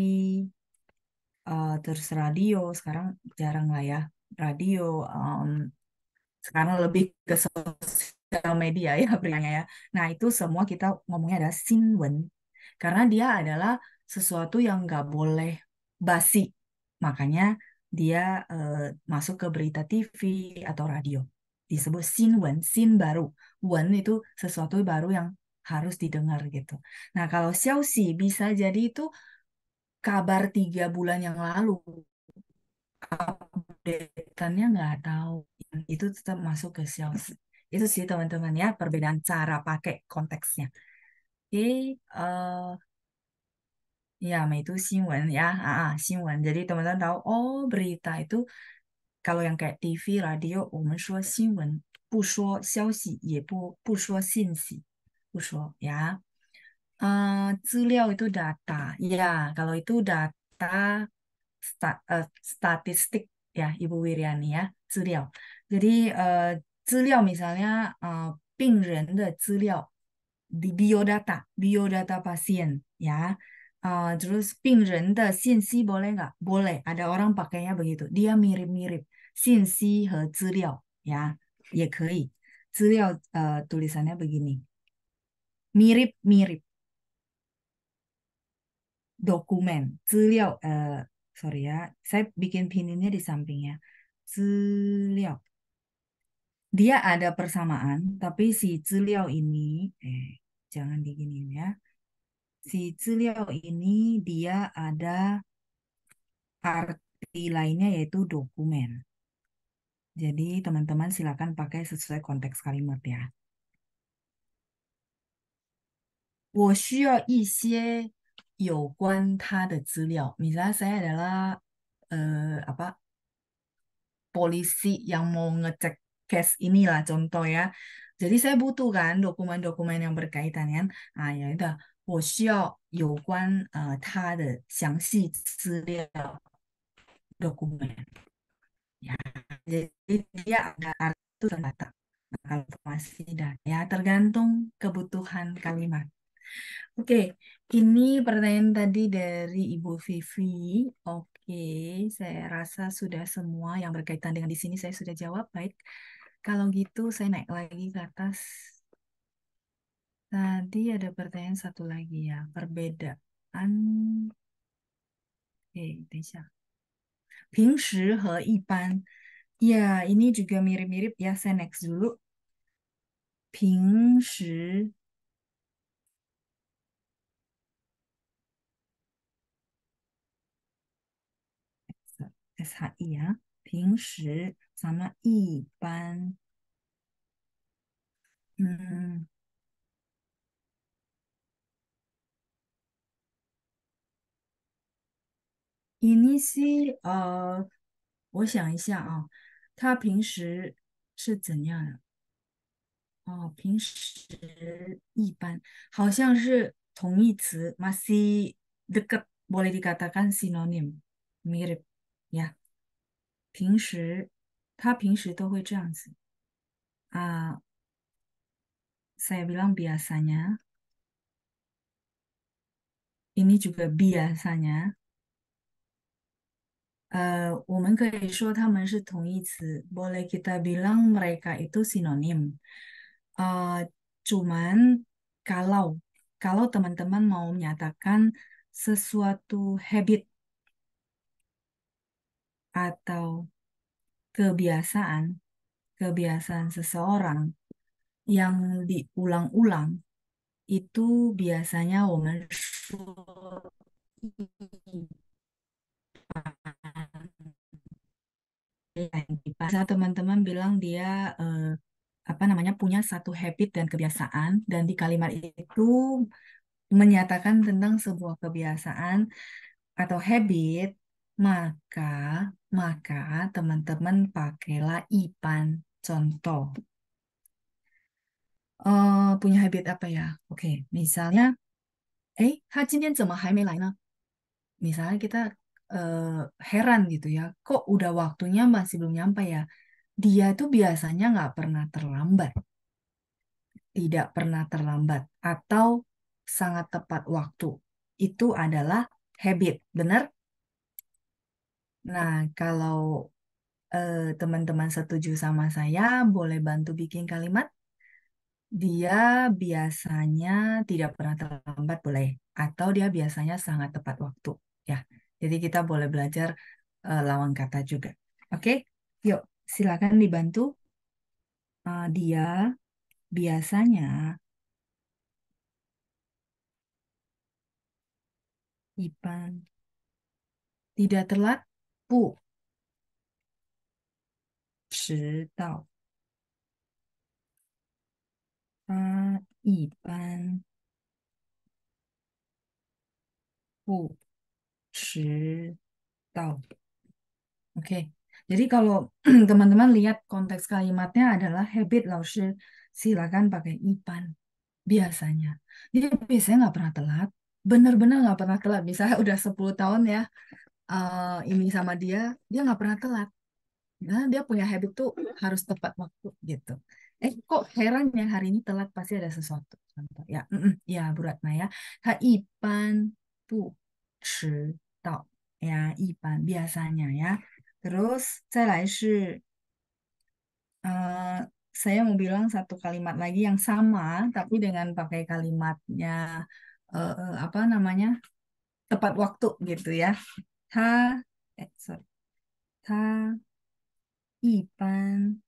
uh, eh, terus radio sekarang jarang lah ya radio um, sekarang lebih ke sosial media ya beritanya ya nah itu semua kita ngomongnya ada sinwen karena dia adalah sesuatu yang nggak boleh basi makanya dia uh, masuk ke berita TV atau radio disebut sin wen sin baru wen itu sesuatu baru yang harus didengar gitu. Nah kalau Xi bisa jadi itu kabar tiga bulan yang lalu updateannya nggak tahu itu tetap masuk ke Xi. Itu sih teman-teman ya perbedaan cara pakai konteksnya. Oke, okay, uh, eh, ya itu Xinwen ya, ah, ah Xinwen. Jadi teman-teman tahu oh berita itu kalau yang kayak TV, radio, 我们说新闻，不说消息，也不不说信息。aku so ya. Uh, itu data, ya. Kalau itu data sta, uh, statistik ya, Ibu Wiryani ya, Zuliao. Jadi uh, Zuliao misalnya uh, di biodata biodata pasien ya. Uh, terus pingren de boleh nggak? Boleh. Ada orang pakainya begitu. Dia mirip-mirip. Sinsi he ziliao ya. Ya kei. uh, tulisannya begini mirip-mirip dokumen, ziliao, uh, eh, sorry ya, saya bikin pininnya di sampingnya, ziliao. Dia ada persamaan, tapi si ziliao ini, eh, jangan diginin ya, si ziliao ini dia ada arti lainnya yaitu dokumen. Jadi teman-teman silakan pakai sesuai konteks kalimat ya. 我需要一些有关他的资料，米拉塞嚟啦，誒 apa polisi yang mau ngecek case ini lah contoh ya. Jadi saya butuh kan dokumen-dokumen yang berkaitan kan. Ah ya udah, 我需要有关呃他的详细资料 dokumen. Ya, jadi dia ada arti itu terbatas. Nah, kalau masih dah ya tergantung kebutuhan kalimat. Oke, ini pertanyaan tadi dari Ibu Vivi. Oke, saya rasa sudah semua yang berkaitan dengan di sini saya sudah jawab. Baik, kalau gitu saya naik lagi ke atas. Tadi ada pertanyaan satu lagi ya, perbedaan. Oke, Desya. Pingshi he ipan. Ya, ini juga mirip-mirip ya. Saya next dulu. Pingshi 差异啊！平时咱们一般，嗯，印尼是呃，我想一下啊，他平时是怎样的？哦，平时一般，好像是同义词，masih dekat，boleh dikatakan sinonim，mirip。呀、yeah,，平时他平时都会这样子啊。Uh, saya bilang biasanya, ini juga biasanya。呃，我们可以说他们是同义词，boleh kita bilang mereka itu sinonim。呃，cuman kalau kalau teman-teman mau menyatakan sesuatu habit atau kebiasaan kebiasaan seseorang yang diulang-ulang itu biasanya woman Bahasa teman-teman bilang dia eh, apa namanya punya satu habit dan kebiasaan dan di kalimat itu menyatakan tentang sebuah kebiasaan atau habit maka maka teman-teman pakailah IPAN contoh. Uh, punya habit apa ya? Oke, okay, misalnya, eh, ha, jinian zema hai mei Misalnya kita uh, heran gitu ya, kok udah waktunya masih belum nyampe ya? Dia itu biasanya nggak pernah terlambat. Tidak pernah terlambat. Atau sangat tepat waktu. Itu adalah habit, benar? Nah, kalau teman eh, teman-teman setuju sama saya, boleh bantu bikin kalimat. Dia biasanya tidak pernah terlambat, boleh. Atau dia biasanya sangat tepat waktu. Ya, jadi kita boleh belajar eh, lawan kata juga. Oke, yuk silakan dibantu. Uh, dia biasanya Ipan tidak telat 不迟到。他一般不迟到. Jadi kalau teman-teman lihat konteks kalimatnya adalah habit Laoshi, silakan pakai ipan biasanya. Dia biasanya nggak pernah telat, benar-benar nggak pernah telat. Misalnya udah 10 tahun ya, uh, eh, ini sama dia dia nggak pernah telat nah dia punya habit tuh harus tepat waktu gitu eh kok heran ya hari ini telat pasti ada sesuatu contoh ya mm -mm, ya Bu Ratna ya ha ipan bu tau ya ipan biasanya ya terus saya lagi uh, saya mau bilang satu kalimat lagi yang sama tapi dengan pakai kalimatnya uh, apa namanya tepat waktu gitu ya 他，哎，sorry，他一般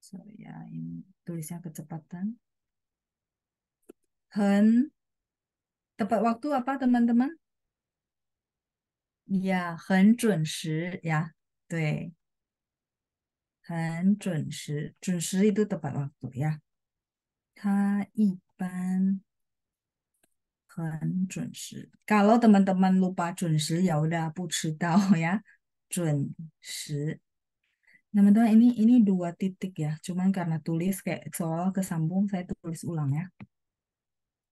，sorry 啊，你，读一下，速度，很，很准时呀，对，很准时，准时，就是到达时间呀，他一般。很准时 kalau Kalau teman-teman lupa sir ya udah aku tahu ya. sir. teman ini ini dua titik ya. Cuman karena tulis kayak soal kesambung saya tulis ulang ya.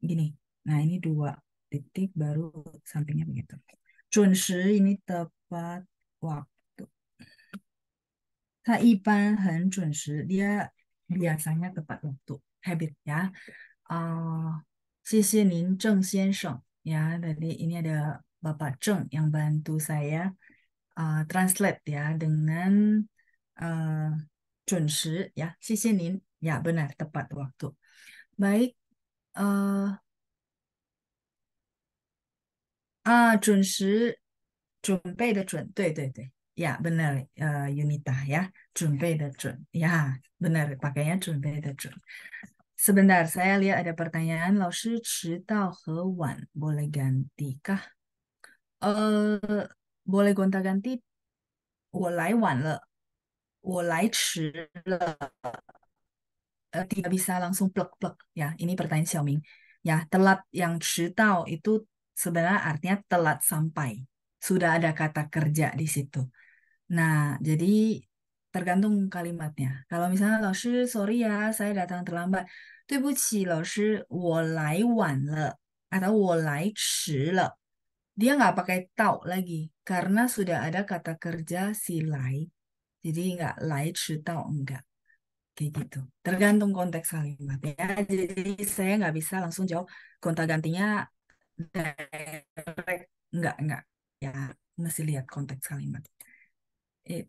Gini. Nah, ini dua titik baru sampingnya begitu. sir ini tepat waktu. sir dia biasanya tepat waktu. Habit ya. Uh, 谢谢您，郑先生。Ya, si Ning Ya, jadi ini ada Bapak Zheng yang bantu saya uh, translate ya dengan uh, Junshi ya. Sisi si Ning. Ya, benar tepat waktu. Baik. Uh, Ah, yeah, benar uh, Unita ya, yeah. 准备的准，ya yeah, benar pakainya 准备的准。Sebentar, saya lihat ada pertanyaan. Laoshi Cidao he Wan boleh ganti kah? Uh, boleh gonta-ganti. Wo lai wan le. Wo lai chi le. Uh, tidak bisa langsung plek-plek. Ya, ini pertanyaan Xiaomi. Ya, telat yang tahu itu sebenarnya artinya telat sampai. Sudah ada kata kerja di situ. Nah, jadi tergantung kalimatnya. Kalau misalnya sorry ya, saya datang terlambat." le. Dia nggak pakai tau lagi karena sudah ada kata kerja si lai. Jadi nggak enggak. Kayak gitu. Tergantung konteks kalimatnya. Jadi saya nggak bisa langsung jawab kontak gantinya direct. Enggak, enggak. Ya, masih lihat konteks kalimat. It,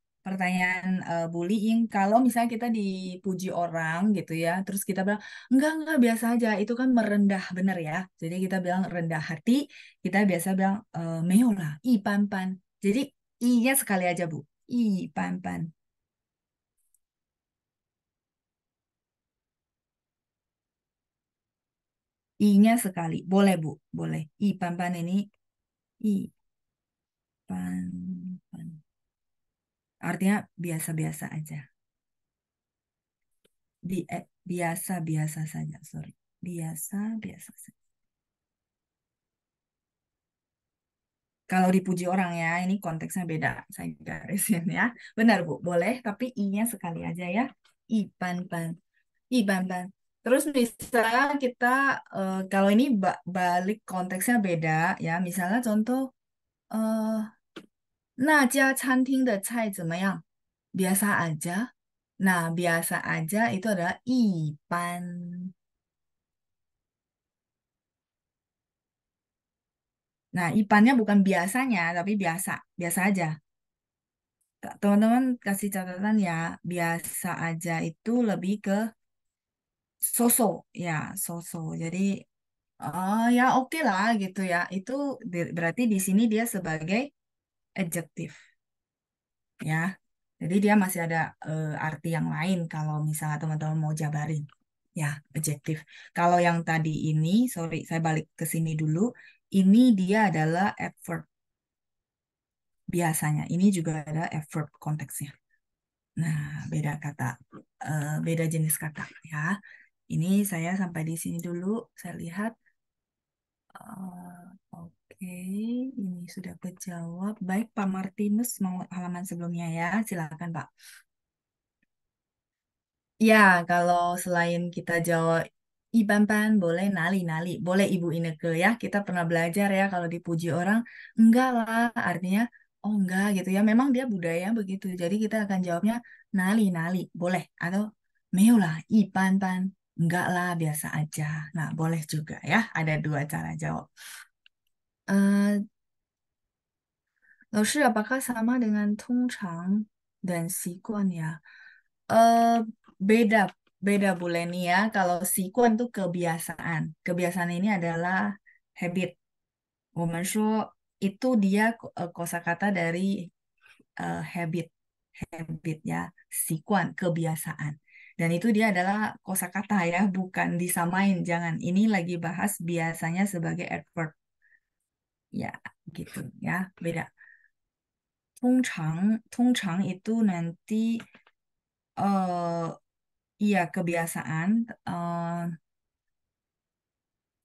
pertanyaan uh, bullying kalau misalnya kita dipuji orang gitu ya terus kita bilang enggak enggak biasa aja itu kan merendah bener ya jadi kita bilang rendah hati kita biasa bilang e, eh, meola i pan pan jadi i-nya sekali aja bu i pan pan i-nya sekali boleh bu boleh i pan pan ini i pan Artinya biasa-biasa aja. Eh, biasa-biasa saja, sorry. Biasa-biasa saja. Kalau dipuji orang ya, ini konteksnya beda. Saya garisin ya. Benar, Bu. Boleh, tapi i-nya sekali aja ya. i ban ban, i ban ban. Terus misalnya kita, eh, kalau ini balik konteksnya beda ya. Misalnya contoh, eh, 那家餐厅的菜怎么样？Biasa aja. Nah, biasa aja itu adalah ipannya bukan biasanya, tapi biasa. Biasa aja. Teman-teman kasih catatan ya, biasa aja itu lebih ke soso. Ya, soso. Jadi, oh ya oke okay lah gitu ya. Itu berarti di sini dia sebagai adjektif. Ya. Jadi dia masih ada uh, arti yang lain kalau misalnya teman-teman mau jabarin, Ya, adjektif. Kalau yang tadi ini, sorry, saya balik ke sini dulu. Ini dia adalah adverb. Biasanya ini juga ada adverb konteksnya. Nah, beda kata, uh, beda jenis kata ya. Ini saya sampai di sini dulu. Saya lihat Oke, ini sudah terjawab. Baik, Pak Martinus mau halaman sebelumnya ya. Silakan, Pak. Ya, kalau selain kita jawab Iban-ban boleh nali-nali, boleh Ibu Ineke ya. Kita pernah belajar ya kalau dipuji orang, enggak lah, artinya oh enggak gitu ya. Memang dia budaya begitu. Jadi kita akan jawabnya nali-nali, boleh atau meo lah, iban-ban enggak lah biasa aja. Nah, boleh juga ya, ada dua cara jawab. Uh, apakah sama dengan tungchang dan sikuan ya? Uh, beda, beda boleh nih ya. Kalau sikuan itu kebiasaan. Kebiasaan ini adalah habit. Woman itu dia eh, kosakata dari uh, habit habit ya, sikuan, kebiasaan. Dan itu dia adalah kosakata ya, bukan disamain. Jangan. Ini lagi bahas biasanya sebagai adverb. Ya, gitu ya, beda. itu nanti uh, iya kebiasaan uh,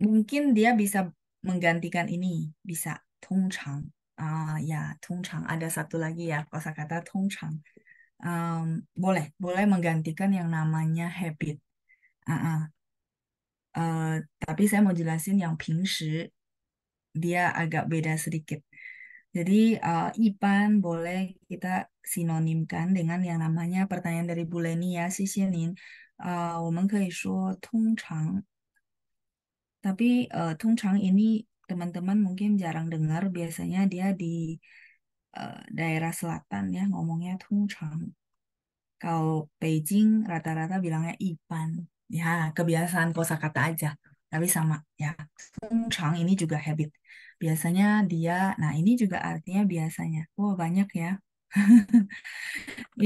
mungkin dia bisa menggantikan ini bisa 通常 ah uh, ya 通常 ada satu lagi ya kosakata 通常 um, boleh boleh menggantikan yang namanya habit. Uh -uh. Uh, tapi saya mau jelasin yang pingshi dia agak beda sedikit. Jadi uh, Ipan boleh kita sinonimkan dengan yang namanya pertanyaan dari Bu Leni ya, Sisi Uh, eh, 我们可以说通常 tapi uh, eh, tungchang ini teman-teman mungkin jarang dengar biasanya dia di Eh, daerah selatan ya ngomongnya tungchang. Kalau Beijing rata-rata bilangnya Ipan. Ya, kebiasaan kosakata aja. Tapi sama ya. Tungchang ini juga habit. Biasanya dia, nah ini juga artinya biasanya. Wah, wow, banyak ya.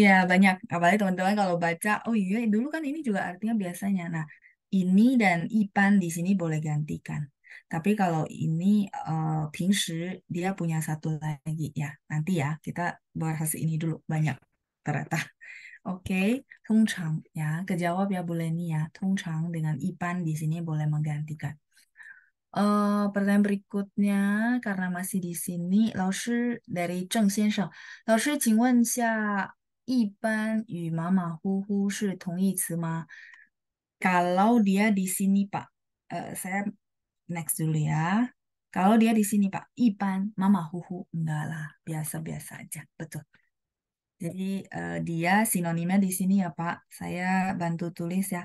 ya banyak. Apalagi teman-teman kalau baca, oh iya dulu kan ini juga artinya biasanya. Nah, ini dan Ipan di sini boleh gantikan. Tapi kalau ini uh, eh, Ping Shi dia punya satu lagi ya. Nanti ya kita bahas ini dulu banyak ternyata. Oke, okay. tongchang ya kejawab ya boleh nih ya. tungchang dengan ipan di sini boleh menggantikan. Uh, pertanyaan berikutnya karena masih di sini, Laoshi dari Zheng Xiansheng. Laoshi, Kalau dia di sini Pak, uh, saya next dulu ya. Kalau dia di sini Pak, Ipan, Mama Huhu, enggak lah, biasa-biasa aja, betul. Jadi uh, dia sinonimnya di sini ya Pak, saya bantu tulis ya.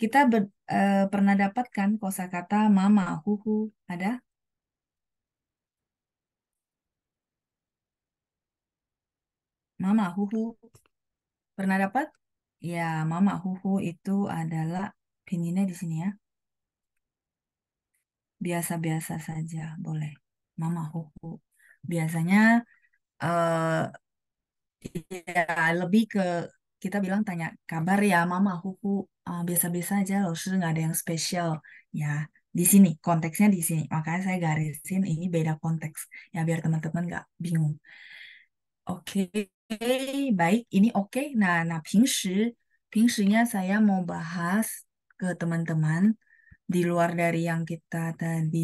Kita ber, uh, eh, pernah dapatkan kosakata Mama Huhu, ada? Mama Huhu, pernah dapat? Ya, Mama Huhu itu adalah pininya di sini ya biasa-biasa saja boleh mama huhu biasanya uh, ya lebih ke kita bilang tanya kabar ya mama huhu uh, eh, biasa-biasa aja loh nggak ada yang spesial ya di sini konteksnya di sini makanya saya garisin ini beda konteks ya biar teman-teman nggak bingung oke okay. baik ini oke okay. nah nah 平时平时 saya mau bahas ke teman-teman di luar dari yang kita tadi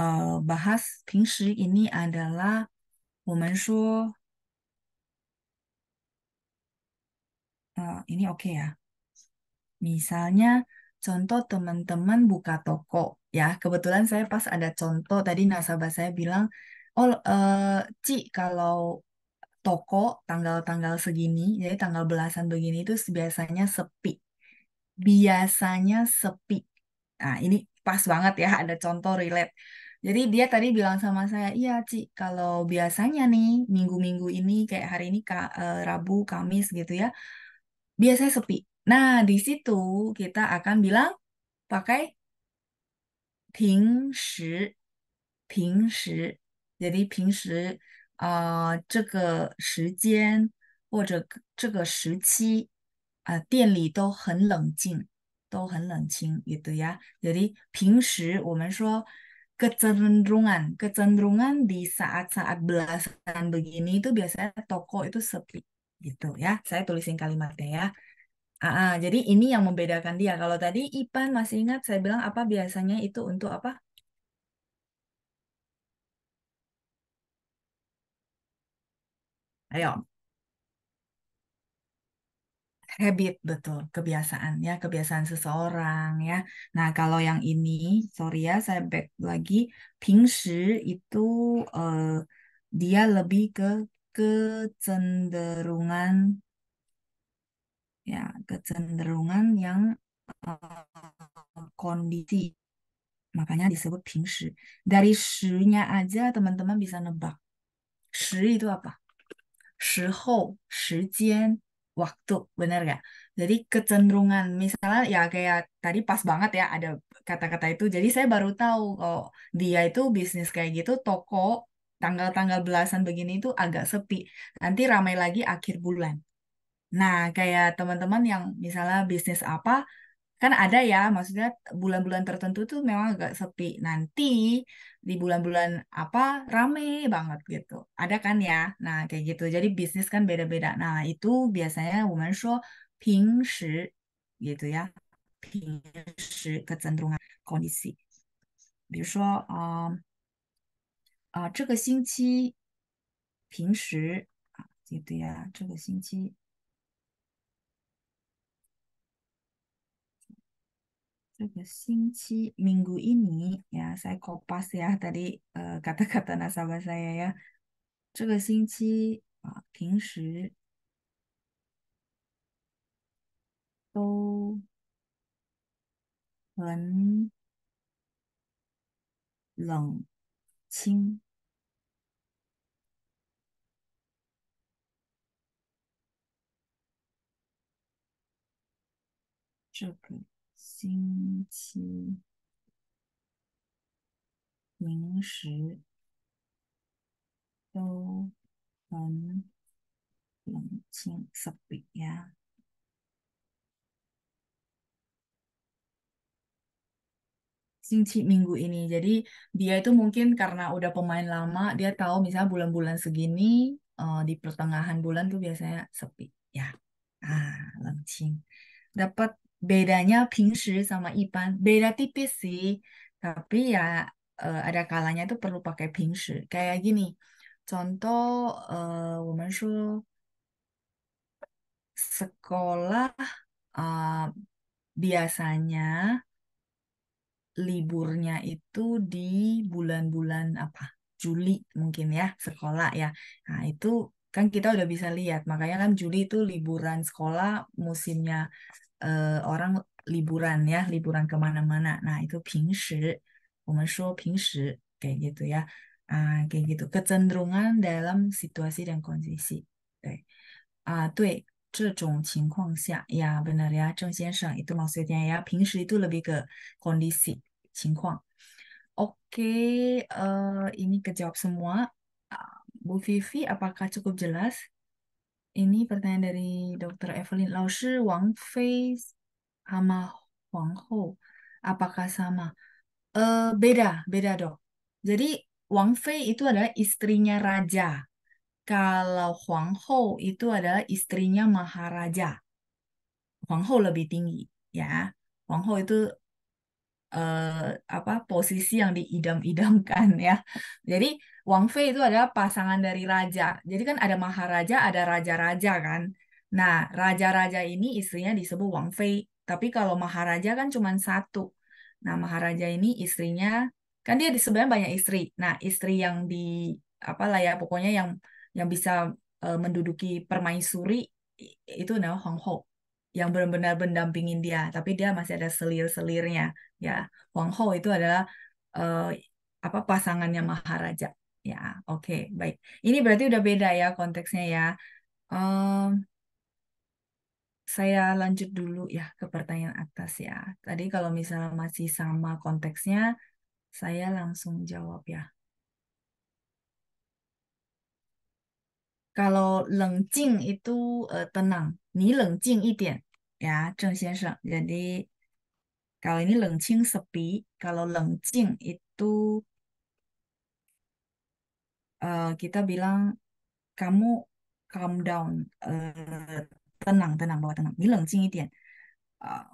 uh, bahas, pingshi ini adalah Uh, ini oke okay ya. Misalnya contoh teman-teman buka toko ya. Kebetulan saya pas ada contoh tadi nasabah saya bilang, "Oh, uh, Ci, kalau toko tanggal-tanggal segini, jadi tanggal belasan begini itu biasanya sepi." Biasanya sepi. Nah, ini pas banget ya ada contoh relate. Jadi dia tadi bilang sama saya, iya Ci, kalau biasanya nih minggu-minggu ini kayak hari ini Ka, eh, Rabu, Kamis gitu ya, biasanya sepi. Nah, di situ kita akan bilang pakai ping shi, ping shi. Jadi ping shi, uh, jing. 都很冷清 gitu ya. Jadi kecenderungan, kecenderungan di saat-saat belasan begini itu biasanya toko itu sepi gitu ya. Saya tulisin kalimatnya ya. Ah, ah, jadi ini yang membedakan dia. Kalau tadi Ipan masih ingat saya bilang apa biasanya itu untuk apa? Ayo habit betul kebiasaan ya kebiasaan seseorang ya nah kalau yang ini sorry ya saya back lagi pingsi itu uh, dia lebih ke kecenderungan ya kecenderungan yang uh, kondisi makanya disebut pingsi dari shi-nya aja teman-teman bisa nebak shi itu apa 时候、时间 waktu, bener gak? Jadi kecenderungan misalnya ya kayak tadi pas banget ya ada kata-kata itu. Jadi saya baru tahu kalau dia itu bisnis kayak gitu toko tanggal-tanggal belasan begini itu agak sepi. Nanti ramai lagi akhir bulan. Nah, kayak teman-teman yang misalnya bisnis apa kan ada ya maksudnya bulan-bulan tertentu tuh memang agak sepi nanti di bulan-bulan apa rame banget gitu ada kan ya nah kayak gitu jadi bisnis kan beda-beda nah itu biasanya woman show ping gitu ya ping kecenderungan kondisi 比如说啊啊、呃呃、这个星期平时啊 um, uh, gitu ya 这个星期这个星期名古一年呀赛过巴西亚德里呃嘎达嘎达那萨巴萨呀呀这个星期啊平时都很冷清这个星期平时都很冷静，十別呀。Singchi minggu ini. Jadi dia itu mungkin karena udah pemain lama, dia tahu misalnya bulan-bulan segini uh, di pertengahan bulan tuh biasanya sepi ya. Ah, lancing. Dapat bedanya pingsi sama Ipan beda tipis sih tapi ya uh, ada kalanya itu perlu pakai pingsi kayak gini contoh uh, eh, woman sekolah uh, biasanya liburnya itu di bulan-bulan apa Juli mungkin ya sekolah ya nah itu kan kita udah bisa lihat makanya kan Juli itu liburan sekolah musimnya orang liburan ya, liburan kemana-mana. Nah itu pingshi kayak gitu ya, ah kayak gitu kecenderungan dalam situasi dan kondisi. ya benar ya, Zheng itu maksudnya ya, pingshi itu lebih ke kondisi, Oke, okay, uh, ini kejawab semua. Bu Vivi, apakah cukup jelas? Ini pertanyaan dari Dr. Evelyn. Laoshi Wang Fei sama Huang Ho, apakah sama? Uh, beda, beda dok. Jadi Wang Fei itu adalah istrinya raja. Kalau Huang Ho itu adalah istrinya maharaja. Huang Ho lebih tinggi, ya. Huang Ho itu uh, apa posisi yang diidam-idamkan ya. Jadi Wang Fei itu adalah pasangan dari raja. Jadi kan ada maharaja, ada raja-raja kan. Nah, raja-raja ini istrinya disebut Wang Fei. Tapi kalau maharaja kan cuma satu. Nah, maharaja ini istrinya kan dia sebenarnya banyak istri. Nah, istri yang di apa lah ya pokoknya yang yang bisa uh, menduduki permaisuri itu namanya Hong Hou yang benar-benar mendampingin dia tapi dia masih ada selir-selirnya ya Wang Ho itu adalah uh, apa pasangannya Maharaja ya oke okay, baik ini berarti udah beda ya konteksnya ya um, saya lanjut dulu ya ke pertanyaan atas ya tadi kalau misalnya masih sama konteksnya saya langsung jawab ya kalau lengcing itu uh, tenang, ni itian ya Zheng Jadi kalau ini lengcing sepi, kalau lengcing itu uh, kita bilang kamu calm down, uh, tenang tenang bawa tenang, ini lengcing itu uh,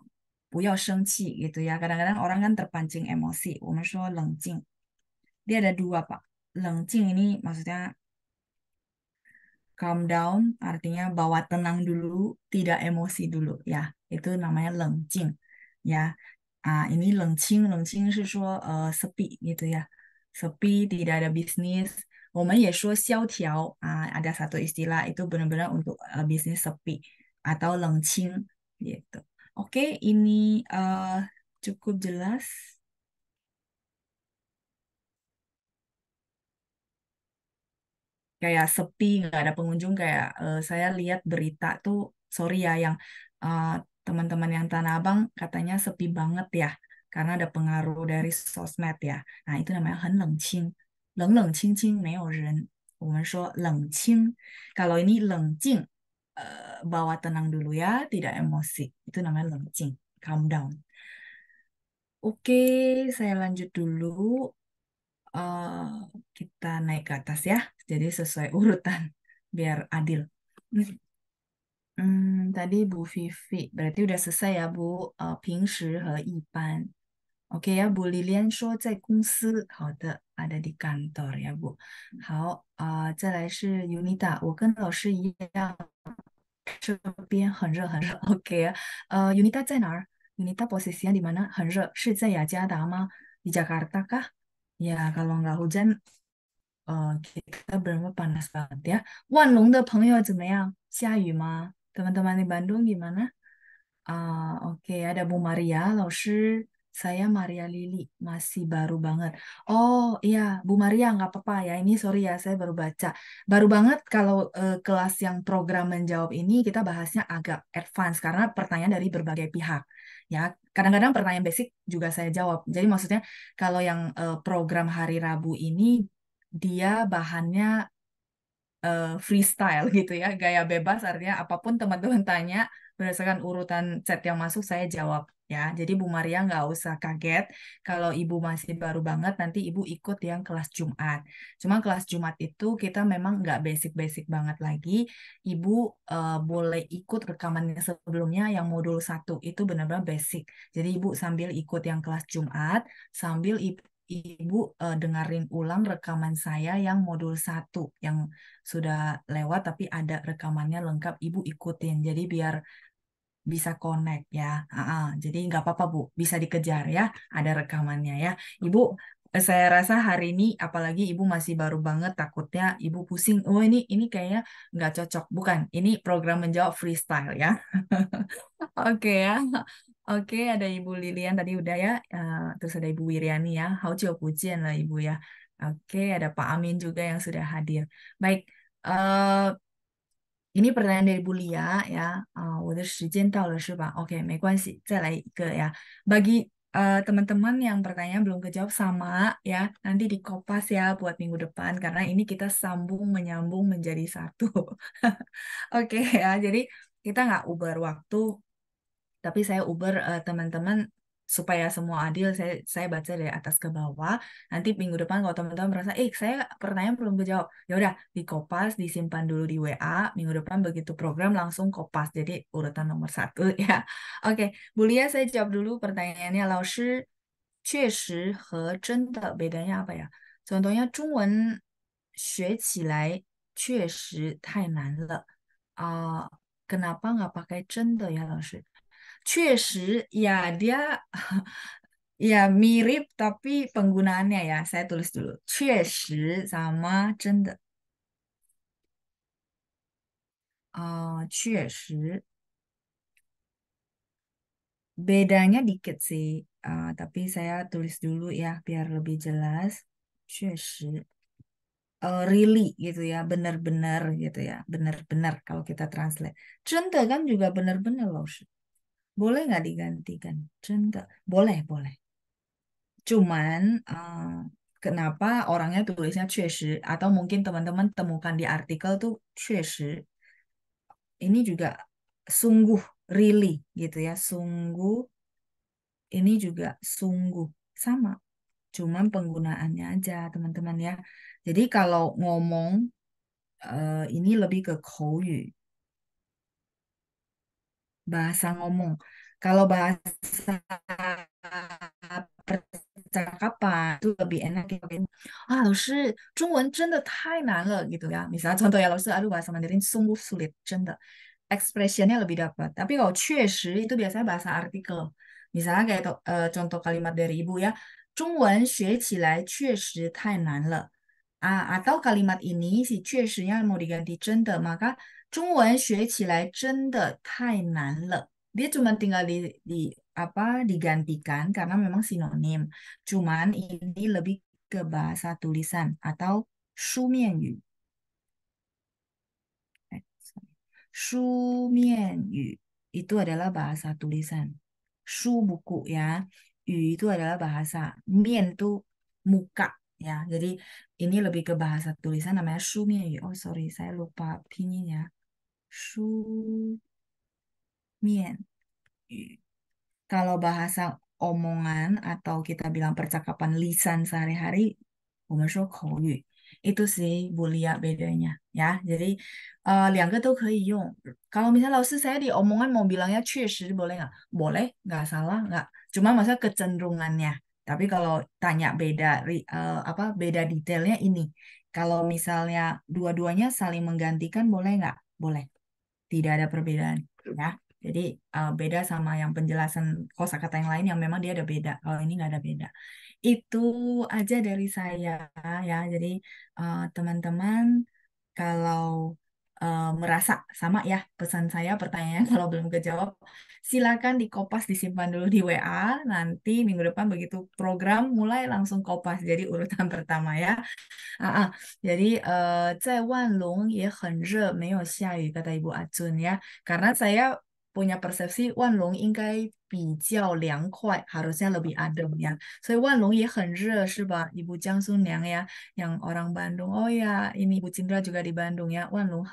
不要生气 gitu ya. Kadang-kadang orang kan terpancing emosi. Women Dia ada dua pak. Lengcing ini maksudnya calm down artinya bawa tenang dulu, tidak emosi dulu ya. Itu namanya lengcing ya. Ah, ini lengcing, lengcing uh, sepi gitu ya. Sepi, tidak ada bisnis. Woman ada satu istilah itu benar-benar untuk eh, bisnis sepi atau lengcing gitu. Oke, ini uh, cukup jelas. kayak sepi nggak ada pengunjung kayak uh, saya lihat berita tuh sorry ya yang teman eh, teman-teman yang Tanah Abang katanya sepi banget ya karena ada pengaruh dari sosmed ya nah itu namanya hen kan leng qing leng leng qing qing leng qing kalau ini leng uh, bawa tenang dulu ya tidak emosi itu namanya leng calm down Oke, saya lanjut dulu uh, kita naik ke atas ya. Jadi sesuai urutan biar adil. Hmm, tadi Bu Vivi berarti udah selesai ya Bu. Uh, eh, 平时和一般. Oke okay, ya Bu Lilian 说在公司，好的，ada di kantor ya Bu。好，啊、呃，再来是 eh, Unita，我跟老师一样，这边很热很热。OK 啊，呃，Unita ya, 在哪儿？Unita posisinya di mana? di Jakarta kah？Ya, kalau nggak hujan, eh, kita benar panas banget ya. Wan Long ma? teman teman di Bandung gimana? Ah, oke, ada Bu Maria, shi. Saya Maria Lili, masih baru banget. Oh iya, Bu Maria nggak apa-apa ya. Ini sorry ya, saya baru baca. Baru banget kalau uh, kelas yang program menjawab ini kita bahasnya agak advance karena pertanyaan dari berbagai pihak. Ya, kadang-kadang pertanyaan basic juga saya jawab. Jadi maksudnya kalau yang uh, program hari Rabu ini dia bahannya uh, freestyle gitu ya, gaya bebas artinya apapun teman-teman tanya berdasarkan urutan chat yang masuk saya jawab ya. Jadi Bu Maria nggak usah kaget kalau Ibu masih baru banget nanti Ibu ikut yang kelas Jumat. Cuma kelas Jumat itu kita memang nggak basic-basic banget lagi. Ibu uh, boleh ikut rekamannya sebelumnya yang modul satu itu benar-benar basic. Jadi Ibu sambil ikut yang kelas Jumat, sambil Ibu Ibu uh, eh, dengerin ulang rekaman saya yang modul 1 yang sudah lewat tapi ada rekamannya lengkap Ibu ikutin. Jadi biar bisa connect ya. Uh-uh. Jadi nggak apa-apa Bu, bisa dikejar ya. Ada rekamannya ya. Ibu eh, saya rasa hari ini apalagi ibu masih baru banget takutnya ibu pusing oh ini ini kayaknya nggak cocok bukan ini program menjawab freestyle ya oke okay, ya oke okay, ada ibu Lilian tadi udah ya uh, terus ada ibu Wiriani ya hao jiu pujian lah ibu ya oke okay, ada Pak Amin juga yang sudah hadir baik uh, ini pertanyaan dari Bulia ya, uh, ya. Bagi teman eh, teman-teman yang pertanyaan belum kejawab sama ya, nanti dikopas ya buat minggu depan karena ini kita sambung menyambung menjadi satu. Oke okay, ya, jadi kita nggak uber waktu, tapi saya uber eh, teman-teman uh, supaya semua adil saya saya baca dari atas ke bawah nanti minggu depan kalau teman-teman merasa eh saya pertanyaan belum kejawab ya udah dikopas disimpan dulu di WA minggu depan begitu program langsung kopas jadi urutan nomor satu ya oke Bu Lia saya jawab dulu pertanyaannya Laoshi bedanya apa ya contohnya uh, kenapa nggak pakai 真的 ya Laoshi ya dia ya mirip tapi penggunaannya ya saya tulis dulu. sama 真的。Uh, 确实 bedanya dikit sih. Uh, tapi saya tulis dulu ya biar lebih jelas. 确实 uh, really gitu ya, benar-benar gitu ya, benar-benar kalau kita translate. Cende kan juga benar-benar loh boleh nggak digantikan? Cinta boleh boleh. Cuman uh, kenapa orangnya tulisnya cueshi atau mungkin teman-teman temukan di artikel tuh cueshi ini juga sungguh really gitu ya sungguh ini juga sungguh sama cuman penggunaannya aja teman-teman ya jadi kalau ngomong uh, ini lebih ke kouyu, bahasa ngomong. Kalau bahasa percakapan itu lebih enak gitu. Ah, Lusi, tai gitu ya. Misalnya contoh ya, Lusi, aduh bahasa Mandarin sungguh sulit, jenda. Expressionnya lebih dapat. Tapi kalau itu biasanya bahasa artikel. Misalnya kayak uh, contoh kalimat dari ibu ya, Zhongwen tai nan le. Ah, atau kalimat ini si cue yang mau diganti jenda, maka 中文学起来真的太难了。Dia cuma tinggal di, di apa digantikan karena memang sinonim. Cuman ini lebih ke bahasa tulisan atau shumianyu. Shumianyu itu adalah bahasa tulisan. Shu buku ya. Yu itu adalah bahasa. Mian itu muka ya. Jadi ini lebih ke bahasa tulisan namanya shumianyu. Oh sorry, saya lupa ya. 书面语。Kalau bahasa omongan atau kita bilang percakapan lisan sehari-hari, itu sih bulia bedanya ya. Jadi uh, Kalau misalnya lalu saya di omongan mau bilangnya boleh nggak? Boleh, nggak salah nggak. Cuma masa kecenderungannya. Tapi kalau tanya beda uh, apa beda detailnya ini. Kalau misalnya dua-duanya saling menggantikan boleh nggak? Boleh tidak ada perbedaan ya jadi uh, beda sama yang penjelasan kosakata yang lain yang memang dia ada beda kalau ini nggak ada beda itu aja dari saya ya jadi eh, teman-teman uh, kalau uh, merasa sama ya pesan saya pertanyaan kalau belum kejawab silakan dikopas disimpan dulu di WA. Nanti minggu depan begitu program mulai langsung kopas. Jadi urutan pertama ya. Ah, ah. Jadi eh, kata Ibu Acun ya. Karena saya punya persepsi Wanlong harusnya lebih adem ya. So Wanlong 也很热是吧？Ibu Jiang Sun Liang ya, yang orang Bandung. Oh ya, ini Ibu Cindra juga di Bandung ya. Wanlong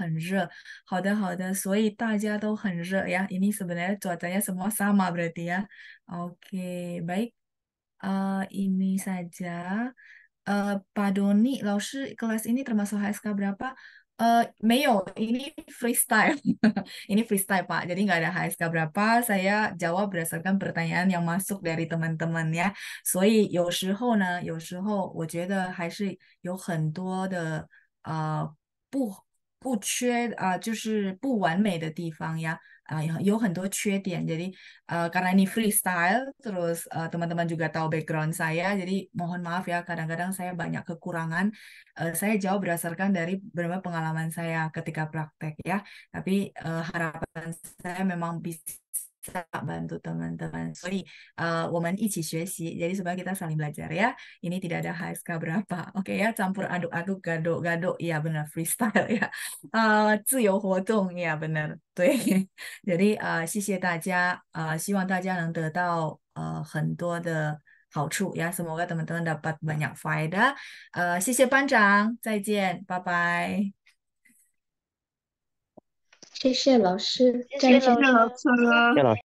re ya. Ini sebenarnya cuacanya semua sama berarti ya. Oke, okay, baik. Uh, ini saja. Uh, Pak Doni, lalu kelas ini termasuk HSK berapa? Uh, 没有, eh, ini freestyle. ini freestyle, Pak. Jadi nggak ada HSK berapa, saya jawab berdasarkan pertanyaan yang masuk dari teman-teman ya. 所以有时候呢，有时候我觉得还是有很多的呃不不缺啊、呃，就是不完美的地方呀。uh, 有很多缺点. Jadi uh, karena ini freestyle, terus uh, teman-teman juga tahu background saya, jadi mohon maaf ya kadang-kadang saya banyak kekurangan. Uh, saya jawab berdasarkan dari benar pengalaman saya ketika praktek ya. Tapi uh, harapan saya memang bisa bantu teman-teman. Sorry, uh, woman ichi shueshi. Jadi supaya kita saling belajar ya. Ini tidak ada HSK berapa. Oke okay, ya, campur aduk-aduk, gaduk gaduk, ya benar, freestyle ya. Uh, eh, 自由活动, iya benar. Ya. jadi uh, 谢谢大家. Uh, 希望大家能得到呃很多的好处 ya. Semoga teman-teman dapat banyak faedah. Uh, Bye-bye. 谢谢老师，再见，老师。